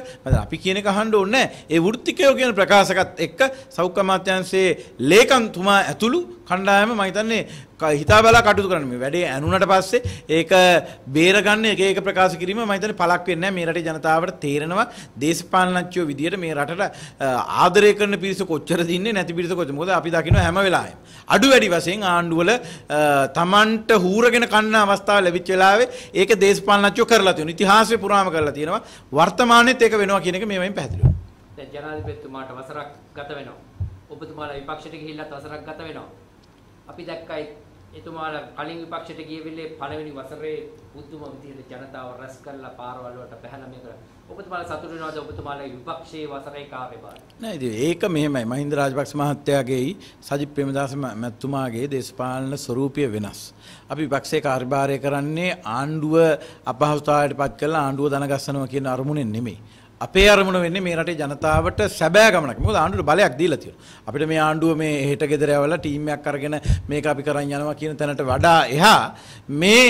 අපි කියන එක අහන්න ඕනේ ඒ වෘත්තිකයෝ කියන ප්‍රකාශකත් එක්ක සෞඛ්‍ය අමාත්‍යාංශයේ ලේකම්තුමා ඇතුළු කණ්ඩායම මම හිතන්නේ හිතා බලා කටයුතු කරන්න මේ වැඩේ ඇනුනට පස්සේ ඒක බේරගන්න එක එක ප්‍රකාශ කිරීම මම හිතන්නේ පළක් වෙන්නේ නැහැ මේ රටේ ජනතාවට තේරෙනවා දේශපාලනඥයෝ විදියට මේ රටට ආදරය කරන පිරිස කොච්චරද ඉන්නේ නැති පිරිස කොච්චර මොකද අපි දකිනවා හැම වෙලාවෙම අඩු වැඩි වශයෙන් ආණ්ඩුවල තමන්ට හූරගෙන කන්න අවස්ථාව ලැබිච්ච වෙලාවේ ඒක දේශපාලනඥයෝ කරලා තියෙනවා ඉතිහාසය පුරාම කරලා තියෙනවා වර්තමානයේත් ඒක වෙනවා කියන එක මේ වයින් පැහැදිලි වෙනවා දැන් ජනාධිපතිතුමාට වසරක් ගත වෙනවා ඔබතුමාලා විපක්ෂයට ගිහිල්ලත් වසරක් ගත වෙනවා අපි දැක්කයි එතුමාලා කලින් විපක්ෂයට ගිය වෙලේ පළවෙනි වසරේ බුද්ධම විදිහට ජනතාව රැස් කරලා පාරවල් වලට පැහැලා මේක ඔබතුමාලා සතුටු වෙනවද ඔබතුමාලා විපක්ෂයේ වසරේ කාර්යභාරය නෑ ඉතින් ඒක මෙහෙමයි මහින්ද රාජපක්ෂ මහත්තයාගේයි සජිත් ප්‍රේමදාස මැතිතුමාගේ දේශපාලන ස්වරූපය වෙනස් අපි විපක්ෂයේ කාර්යභාරය කරන්නේ ආණ්ඩුව අපහසුතාවයට පත් කරලා ආණ්ඩුව දනගස්සනවා කියන අරමුණෙන් නෙමෙයි අපේ අරමුණ වෙන්නේ මේ රටේ ජනතාවට සැබෑ ගමනක්. මොකද ආණ්ඩුවට බලයක් දීලා තියෙනවා. අපිට මේ ආණ්ඩුව මේ හෙට ගෙදර යවලා ටීම් එකක් අරගෙන මේක අපි කරන් යනවා කියන තැනට වඩා එහා මේ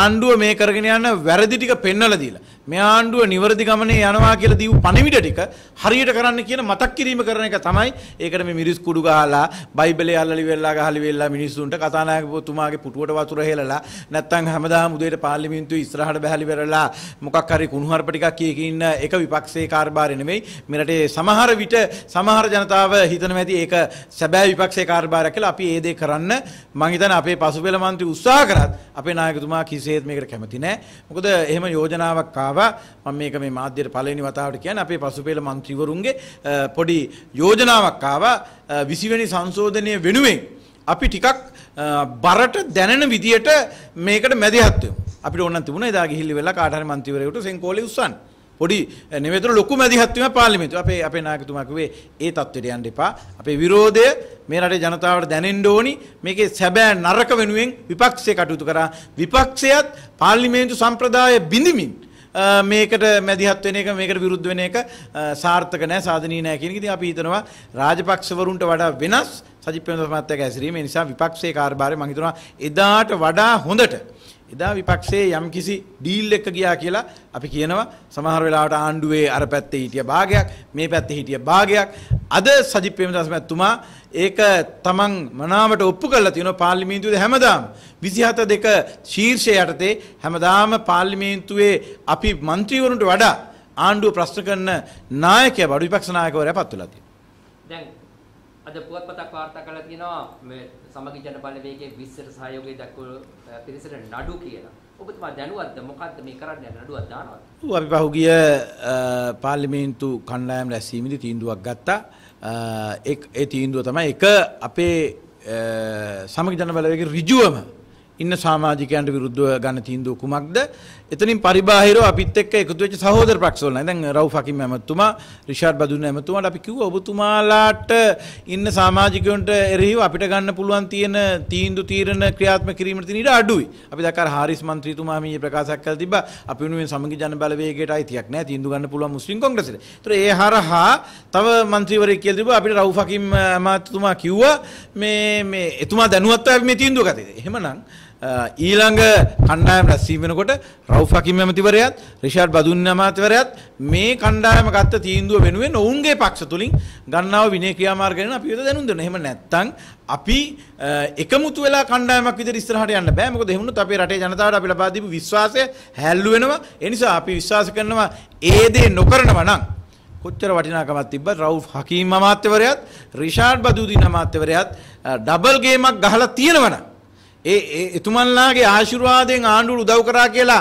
ආණ්ඩුව මේ කරගෙන යන වැරදි ටික පෙන්වලා දීලා මේ ආණ්ඩුව නිවැරදි ගමනේ යනවා කියලා දීපු පණිවිඩ ටික හරියට කරන්න කියන මතක් කිරීම කරන එක තමයි ඒකට මේ මිරිස් කුඩු ගහලා බයිබලේ අල්ලලි වෙල්ලා ගහලි වෙල්ලා මිනිස්සුන්ට කතානායකතුමාගේ පුටුවට වතුර හෙලලා නැත්තම් හැමදාම උදේට පාර්ලිමේන්තුවේ ඉස්සරහට බහැලි වෙරලා මොකක් හරි කුණුහරුප ටිකක් ඉන්න එක විපක්ෂයේ කාර්යභාරය නෙමෙයි මෙරටේ සමහර විට සමහර ජනතාව හිතනවා ඇති ඒක සැබෑ විපක්ෂයේ කාර්යභාරයක් කියලා අපි ඒ දේ කරන්න මං හිතන්නේ අපේ පසුබිම මන්ත්‍රී උත්සාහ කරත් අපේ නායකතුමා කිසිසේත් මේකට කැමති නැහැ මොකද එහෙම යෝජනාවක් ආව ආවා මම මේක මේ මාධ්‍යයට පළවෙනි වතාවට කියන්නේ අපේ පසුපෙළ മന്ത്രിවරුන්ගේ පොඩි යෝජනාවක් ආවා 20 වෙනි සංශෝධනය වෙනුවෙන් අපි ටිකක් බරට දැනෙන විදියට මේකට මැදිහත් වෙමු අපිට ඕන තිබුණා එදා ගිහිල්ලි වෙලා කාට හරි മന്ത്രിවරයෙකුට සෙන්කෝලේ උස්සන්න පොඩි නෙවෙතර ලොකු මැදිහත්වීම පාර්ලිමේන්තුව අපේ අපේ නායකතුමා කිව්වේ ඒ තත්ත්වයට යන්න එපා අපේ විරෝධය මේ රටේ ජනතාවට දැනෙන්න ඕනි මේකේ සැබෑ නරක වෙනුවෙන් විපක්ෂය කටයුතු කරා විපක්ෂයත් පාර්ලිමේන්තු සම්ප්‍රදාය බිඳිමින් මේකට මැදිහත් වෙන එක මේකට විරුද්ධ වෙන එක සාර්ථක නැහැ සාධනීය නැහැ කියන එක ඉතින් අපි හිතනවා රාජපක්ෂවරුන්ට වඩා වෙනස් සජිත් ප්‍රේමදාස මහත්තයාගේ ඇසිරීම නිසා විපක්ෂයේ කාර්යභාරය මම හිතනවා එදාට වඩා හොඳට එදා විපක්ෂයේ යම්කිසි ඩීල් එක ගියා කියලා අපි කියනවා සමහර වෙලාවට ආණ්ඩුවේ අර පැත්තේ හිටිය භාගයක් මේ පැත්තේ හිටිය භාගයක් අද සජිත් ප්‍රේමදාස මහත්මයා ඒක තමන් මනාවට ඔප්පු කරලා තියෙනවා පාර්ලිමේන්තුවේ හැමදාම 27 දෙක ශීර්ෂය යටතේ හැමදාම පාර්ලිමේන්තුවේ අපි മന്ത്രിවරුන්ට වඩා ආණ්ඩුව ප්‍රශ්න කරන නායකයා බඩු විපක්ෂ නායකවරයා පත් වෙලා තියෙනවා. දැන් අද පුවත්පතක් වාර්තා කරලා තියෙනවා මේ සමගි ජන බලවේගයේ 20ට සහයෝගය දක්වන පිරිසට නඩු කියලා. ඔබතුමා දැනුවත්ද මොකද්ද මේ කරන්න යන නඩුවක් දානවද? අපි පහුගිය පාර්ලිමේන්තු කණ්ඩායම් රැස්වීමේදී තීන්දුවක් ගත්තා. ඒ තීන්දුව තමයි එක අපේ සමග ජන බලවේග ඍජුවම ඉන්න සමාජිකයන්ට විරුද්ධව ගන්න තීන්දුව කුමක්ද එතනින් පරිබාහිරව අපිත් එක්ක එකතු වෙච්ච සහෝදර පක්ෂවල නේද? දැන් රවුෆ් හකීම් ඇමතුමා, රිෂාඩ් බදුන්න ඇමතුමාට අපි කිව්වා ඔබතුමාලාට ඉන්න සමාජිකයන්ට එරෙහිව අපිට ගන්න පුළුවන් තියෙන තීන්දුව තීරණ ක්‍රියාත්මක කිරීමට තියෙන ඉඩ අඩුයි. අපි දැක්කා හාරිස් මන්ත්‍රීතුමා මේ ප්‍රකාශයක් කළා තිබ්බා අපි වෙනුවෙන් සමගි ජන බලවේගයට අයිතියක් නැහැ තීන්දුව ගන්න පුළුවන් මුස්ලිම් කොංග්‍රසෙට. ඒතර ඒ හරහා තව මන්ත්‍රීවරයෙක් කියලා තිබ්බා අපිට රවුෆ් හකීම් ඇමතුමා කිව්වා මේ මේ එතුමා දැනුවත් වෙයි මේ තීන්දුව ගතේ. එහෙමනම් ඊළඟ කණ්ඩායම රැස්වීම වෙනකොට රවුෆ් හකීම් ඇමතිවරයාත් රිෂාඩ් බදුන්න ඇමතිවරයාත් මේ කණ්ඩායම ගත්ත තීන්දුව වෙනුවෙන් ඔවුන්ගේ පක්ෂ තුලින් ගන්නව විනය ක්‍රියාමාර්ග ගැන අපි වෙත දැනුම් දෙනවා. එහෙම නැත්නම් අපි එකමුතු වෙලා කණ්ඩායමක් විදිහට ඉස්සරහට යන්න බෑ. මොකද එහෙම වුණොත් අපේ රටේ ජනතාවට අපි ලබා දීපු විශ්වාසය හැල්ලු වෙනවා. ඒ නිසා අපි විශ්වාස කරනවා ඒ දේ නොකරනවා නම් කොච්චර වටිනාකමක් තිබ්බත් රවුෆ් හකීම් අමාත්‍යවරයාත් රිෂාඩ් බදුදීන අමාත්‍යවරයාත් ඩබල් ගේමක් ගහලා තියෙනවනේ. ඒ එතුමන්ලාගේ ආශිර්වාදයෙන් ආණ්ඩුවට උදව් කරා කියලා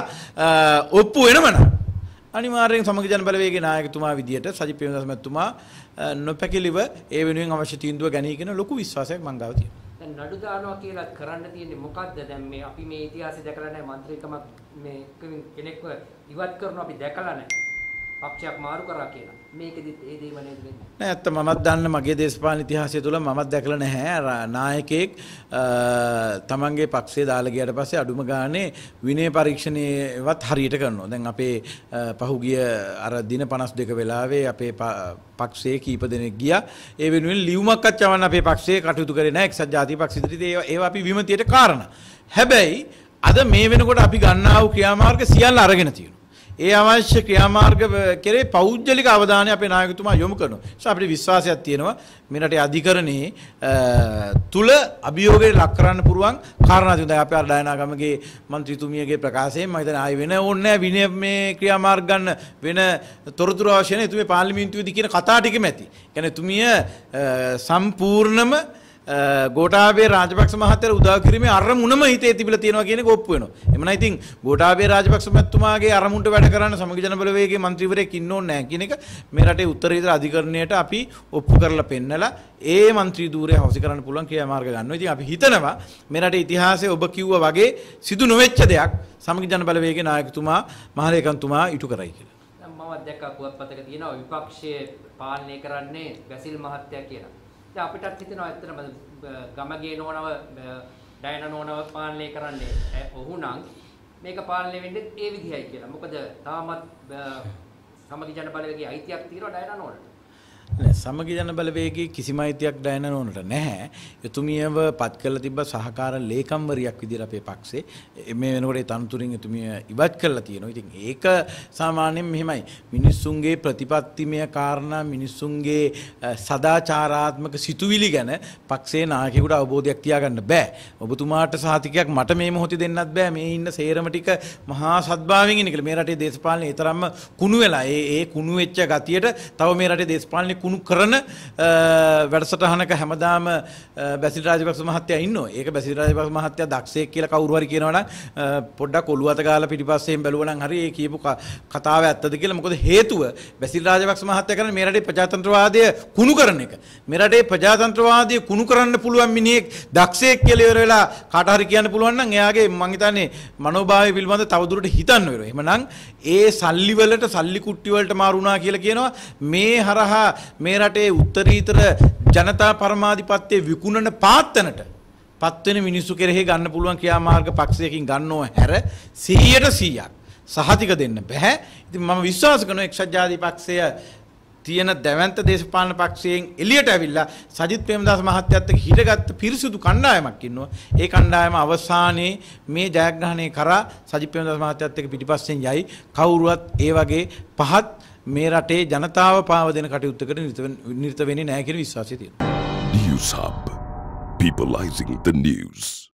ඔප්පු වෙනවනම් අනිවාර්යෙන් සමග ජන බලවේගයේ නායකතුමා විදියට සජිත් ප්‍රේමදාස මහත්මයා නොපැකිලිව ඒ වෙනුවෙන් අවශ්‍ය තීන්දුව ගැනීම කියන ලොකු විශ්වාසයක් මං ගාව තියෙනවා. දැන් නඩු දානවා කියලා කරන්න තියෙන්නේ මොකද්ද දැන් මේ අපි මේ ඉතිහාසය දැකලා නැහැ മന്ത്രിකමක් මේ කෙනෙක්ව ඉවත් කරනවා අපි දැකලා නැහැ. පක්ෂයක් මාරු කරා කියලා. මේකෙදිත් ඒ දේම නේද වෙන්නේ නෑ ඇත්ත මමත් දන්න මගේ දේශපාලන ඉතිහාසය තුළ මමත් දැකලා නැහැ නායකයෙක් තමන්ගේ පක්ෂේ දාලා ගියට පස්සේ අඩුම ගානේ විනය පරීක්ෂණයවත් හරියට කරනවා දැන් අපේ පහුගිය අර දින 52 වෙලාවේ අපේ පක්ෂයේ කීප දෙනෙක් ගියා ඒ වෙනුවෙන් ලියුමක්වත් චවන්න අපේ පක්ෂයේ කටයුතු කරේ නැහැ එක්සත් ජාතික පක්ෂ ඉදිරියේ ඒවා අපි විමතියට කාරණා හැබැයි අද මේ වෙනකොට අපි ගන්නා වූ ක්‍රියාමාර්ග සියල්ල අරගෙන තියෙනවා ඒ අවශ්‍ය ක්‍රියාමාර්ග කෙරේ පෞද්ගලික අවධානය අපේ නායකතුමා යොමු කරනවා. ඒ අපිට විශ්වාසයක් තියෙනවා මේ රටේ අධිකරණයේ තුල අභියෝගයට ලක් කරන්න පුළුවන් කාරණා තියෙනවා. අපේ අර ඩයනාගමගේ മന്ത്രിතුමියගේ ප්‍රකාශයෙන් මම හිතන්නේ ආයේ වෙන ඕනේ නැහැ විනය මේ ක්‍රියාමාර්ග ගන්න වෙන තොරතුරු අවශ්‍ය නැහැ. එතුමේ පාර්ලිමේන්තුවේදී කියන කතා ටිකෙම ඇති. يعني එතුමිය සම්පූර්ණම ගෝටාබේ රාජපක්ෂ මහත්තයට උදා කිරීමේ අරමුණම හිතේ තිබිලා තියෙනවා කියන එක ඔප්පු වෙනවා. එමනම් ඉතින් ගෝටාබේ රාජපක්ෂ මහත්මයාගේ අරමුණට වැඩ කරන්න සමගි ජන බලවේගයේ මන්ත්‍රීවරයෙක් ඉන්න ඕනේ නැහැ කියන එක මේ රටේ උත්තරීතර අධිකරණයට අපි ඔප්පු කරලා පෙන්නලා ඒ මන්ත්‍රී ධූරය හවසි කරන්න පුළුවන් ක්‍රියාමාර්ග ගන්නවා. ඉතින් අපි හිතනවා මේ රටේ ඉතිහාසයේ ඔබ කිව්වා වගේ සිදු නොවෙච්ච දෙයක් සමගි ජන බලවේගයේ නායකතුමා මහලේකම්තුමා ඉටු කරයි කියලා. දැන් මම දැක්කා පුවත්පතක තියෙනවා විපක්ෂයේ පාලනය කරන්නේ බැසිල් මහත්තයා කියලා. ඉතින් අපිටත් හිතෙනවා ඇත්තටම ගමගේ නෝනව ඩයන නෝනව පාලනය කරන්නේ ඔහු නම් මේක පාලනය වෙන්නේ ඒ විදිහයි කියලා. මොකද තාමත් සමගි ජන බලවේගයේ අයිතියක් තියෙනවා ඩයන නෝනට. සමගි ජන බලවේගයේ කිසිම අයිතියක් ඩයන නෝනට නැහැ. එතුමියව පත් කළ තිබ්බ සහකාර ලේකම්වරියක් විදිහට අපේ පක්ෂේ මේ වෙනකොට ඒ තනතුරින් එතුමිය ඉවත් කළා තියෙනවා. ඉතින් ඒක සාමාන්‍යයෙන් මෙහෙමයි. මිනිස්සුන්ගේ ප්‍රතිපත්තිමය කාරණා මිනිස්සුන්ගේ සදාචාරාත්මක සිතුවිලි ගැන පක්ෂේ නායකයෙකුට අවබෝධයක් තියාගන්න බෑ. ඔබතුමාට සහතිකයක් මට මේ මොහොතේ දෙන්නත් බෑ. මේ ඉන්න සේරම ටික මහා සද්භාවයෙන් ඉන්නේ කියලා. මේ රටේ දේශපාලනේ ඒ තරම්ම කුණු වෙලා. ඒ ඒ කුණු වෙච්ච ගතියට තව මේ රටේ දේශපාලනේ අවධානය කුණු කරන වැඩසටහනක හැමදාම බැසිල් රාජපක්ෂ මහත්තයා ඉන්නවා. ඒක බැසිල් රාජපක්ෂ මහත්තයා දක්ෂයෙක් කියලා කවුරු හරි කියනවා නම් පොඩ්ඩක් ඔළුව අත ගාලා පිටිපස්සෙන් බැලුවා නම් හරි ඒ කියපු කතාව ඇත්තද කියලා. මොකද හේතුව බැසිල් රාජපක්ෂ මහත්තයා කරන්නේ මේ රටේ ප්‍රජාතන්ත්‍රවාදය කුණු කරන එක. මේ රටේ ප්‍රජාතන්ත්‍රවාදය කුණු කරන්න පුළුවන් මිනිහෙක් දක්ෂයෙක් කියලා ඉවර වෙලා කාට හරි කියන්න පුළුවන් නම් එයාගේ මං හිතන්නේ මනෝභාවය පිළිබඳව තවදුරට හිතන්න වෙනවා. එහෙමනම් ඒ සල්ලි වලට සල්ලි කුට්ටි වලට මාරු වුණා කියලා කියනවා. මේ හරහා මේ රටේ උත්තරීතර ජනතා පරමාධිපත්‍යයේ විකුණන පාත්තනට පත්වෙන මිනිස්සු කෙරෙහි ගන්න පුළුවන් ක්‍රියාමාර්ග පක්ෂයකින් ගන්නව හැර 100ට 100ක් සහතික දෙන්න බෑ. ඉතින් මම විශ්වාස කරනවා එක්සත් ජාතික පක්ෂය තියෙන දැවැන්ත දේශපාලන පක්ෂයෙන් එළියට ඇවිල්ලා සජිත් ප්‍රේමදාස මහත්තයත් එක්ක හිටගත්ත පිරිසිදු කණ්ඩායමක් ඉන්නවා. ඒ කණ්ඩායම අවසානයේ මේ ජයග්‍රහණය කරා සජිත් ප්‍රේමදාස මහත්තයත් එක්ක පිටිපස්සෙන් යයි කවුරුවත් ඒ වගේ පහත් මේ රටේ ජනතාව පාව දෙන කටයුත්තකට නිරත වෙන්නේ නැහැ කියන විශ්වාසය තියෙනවා. News Hub. Peopleizing the news.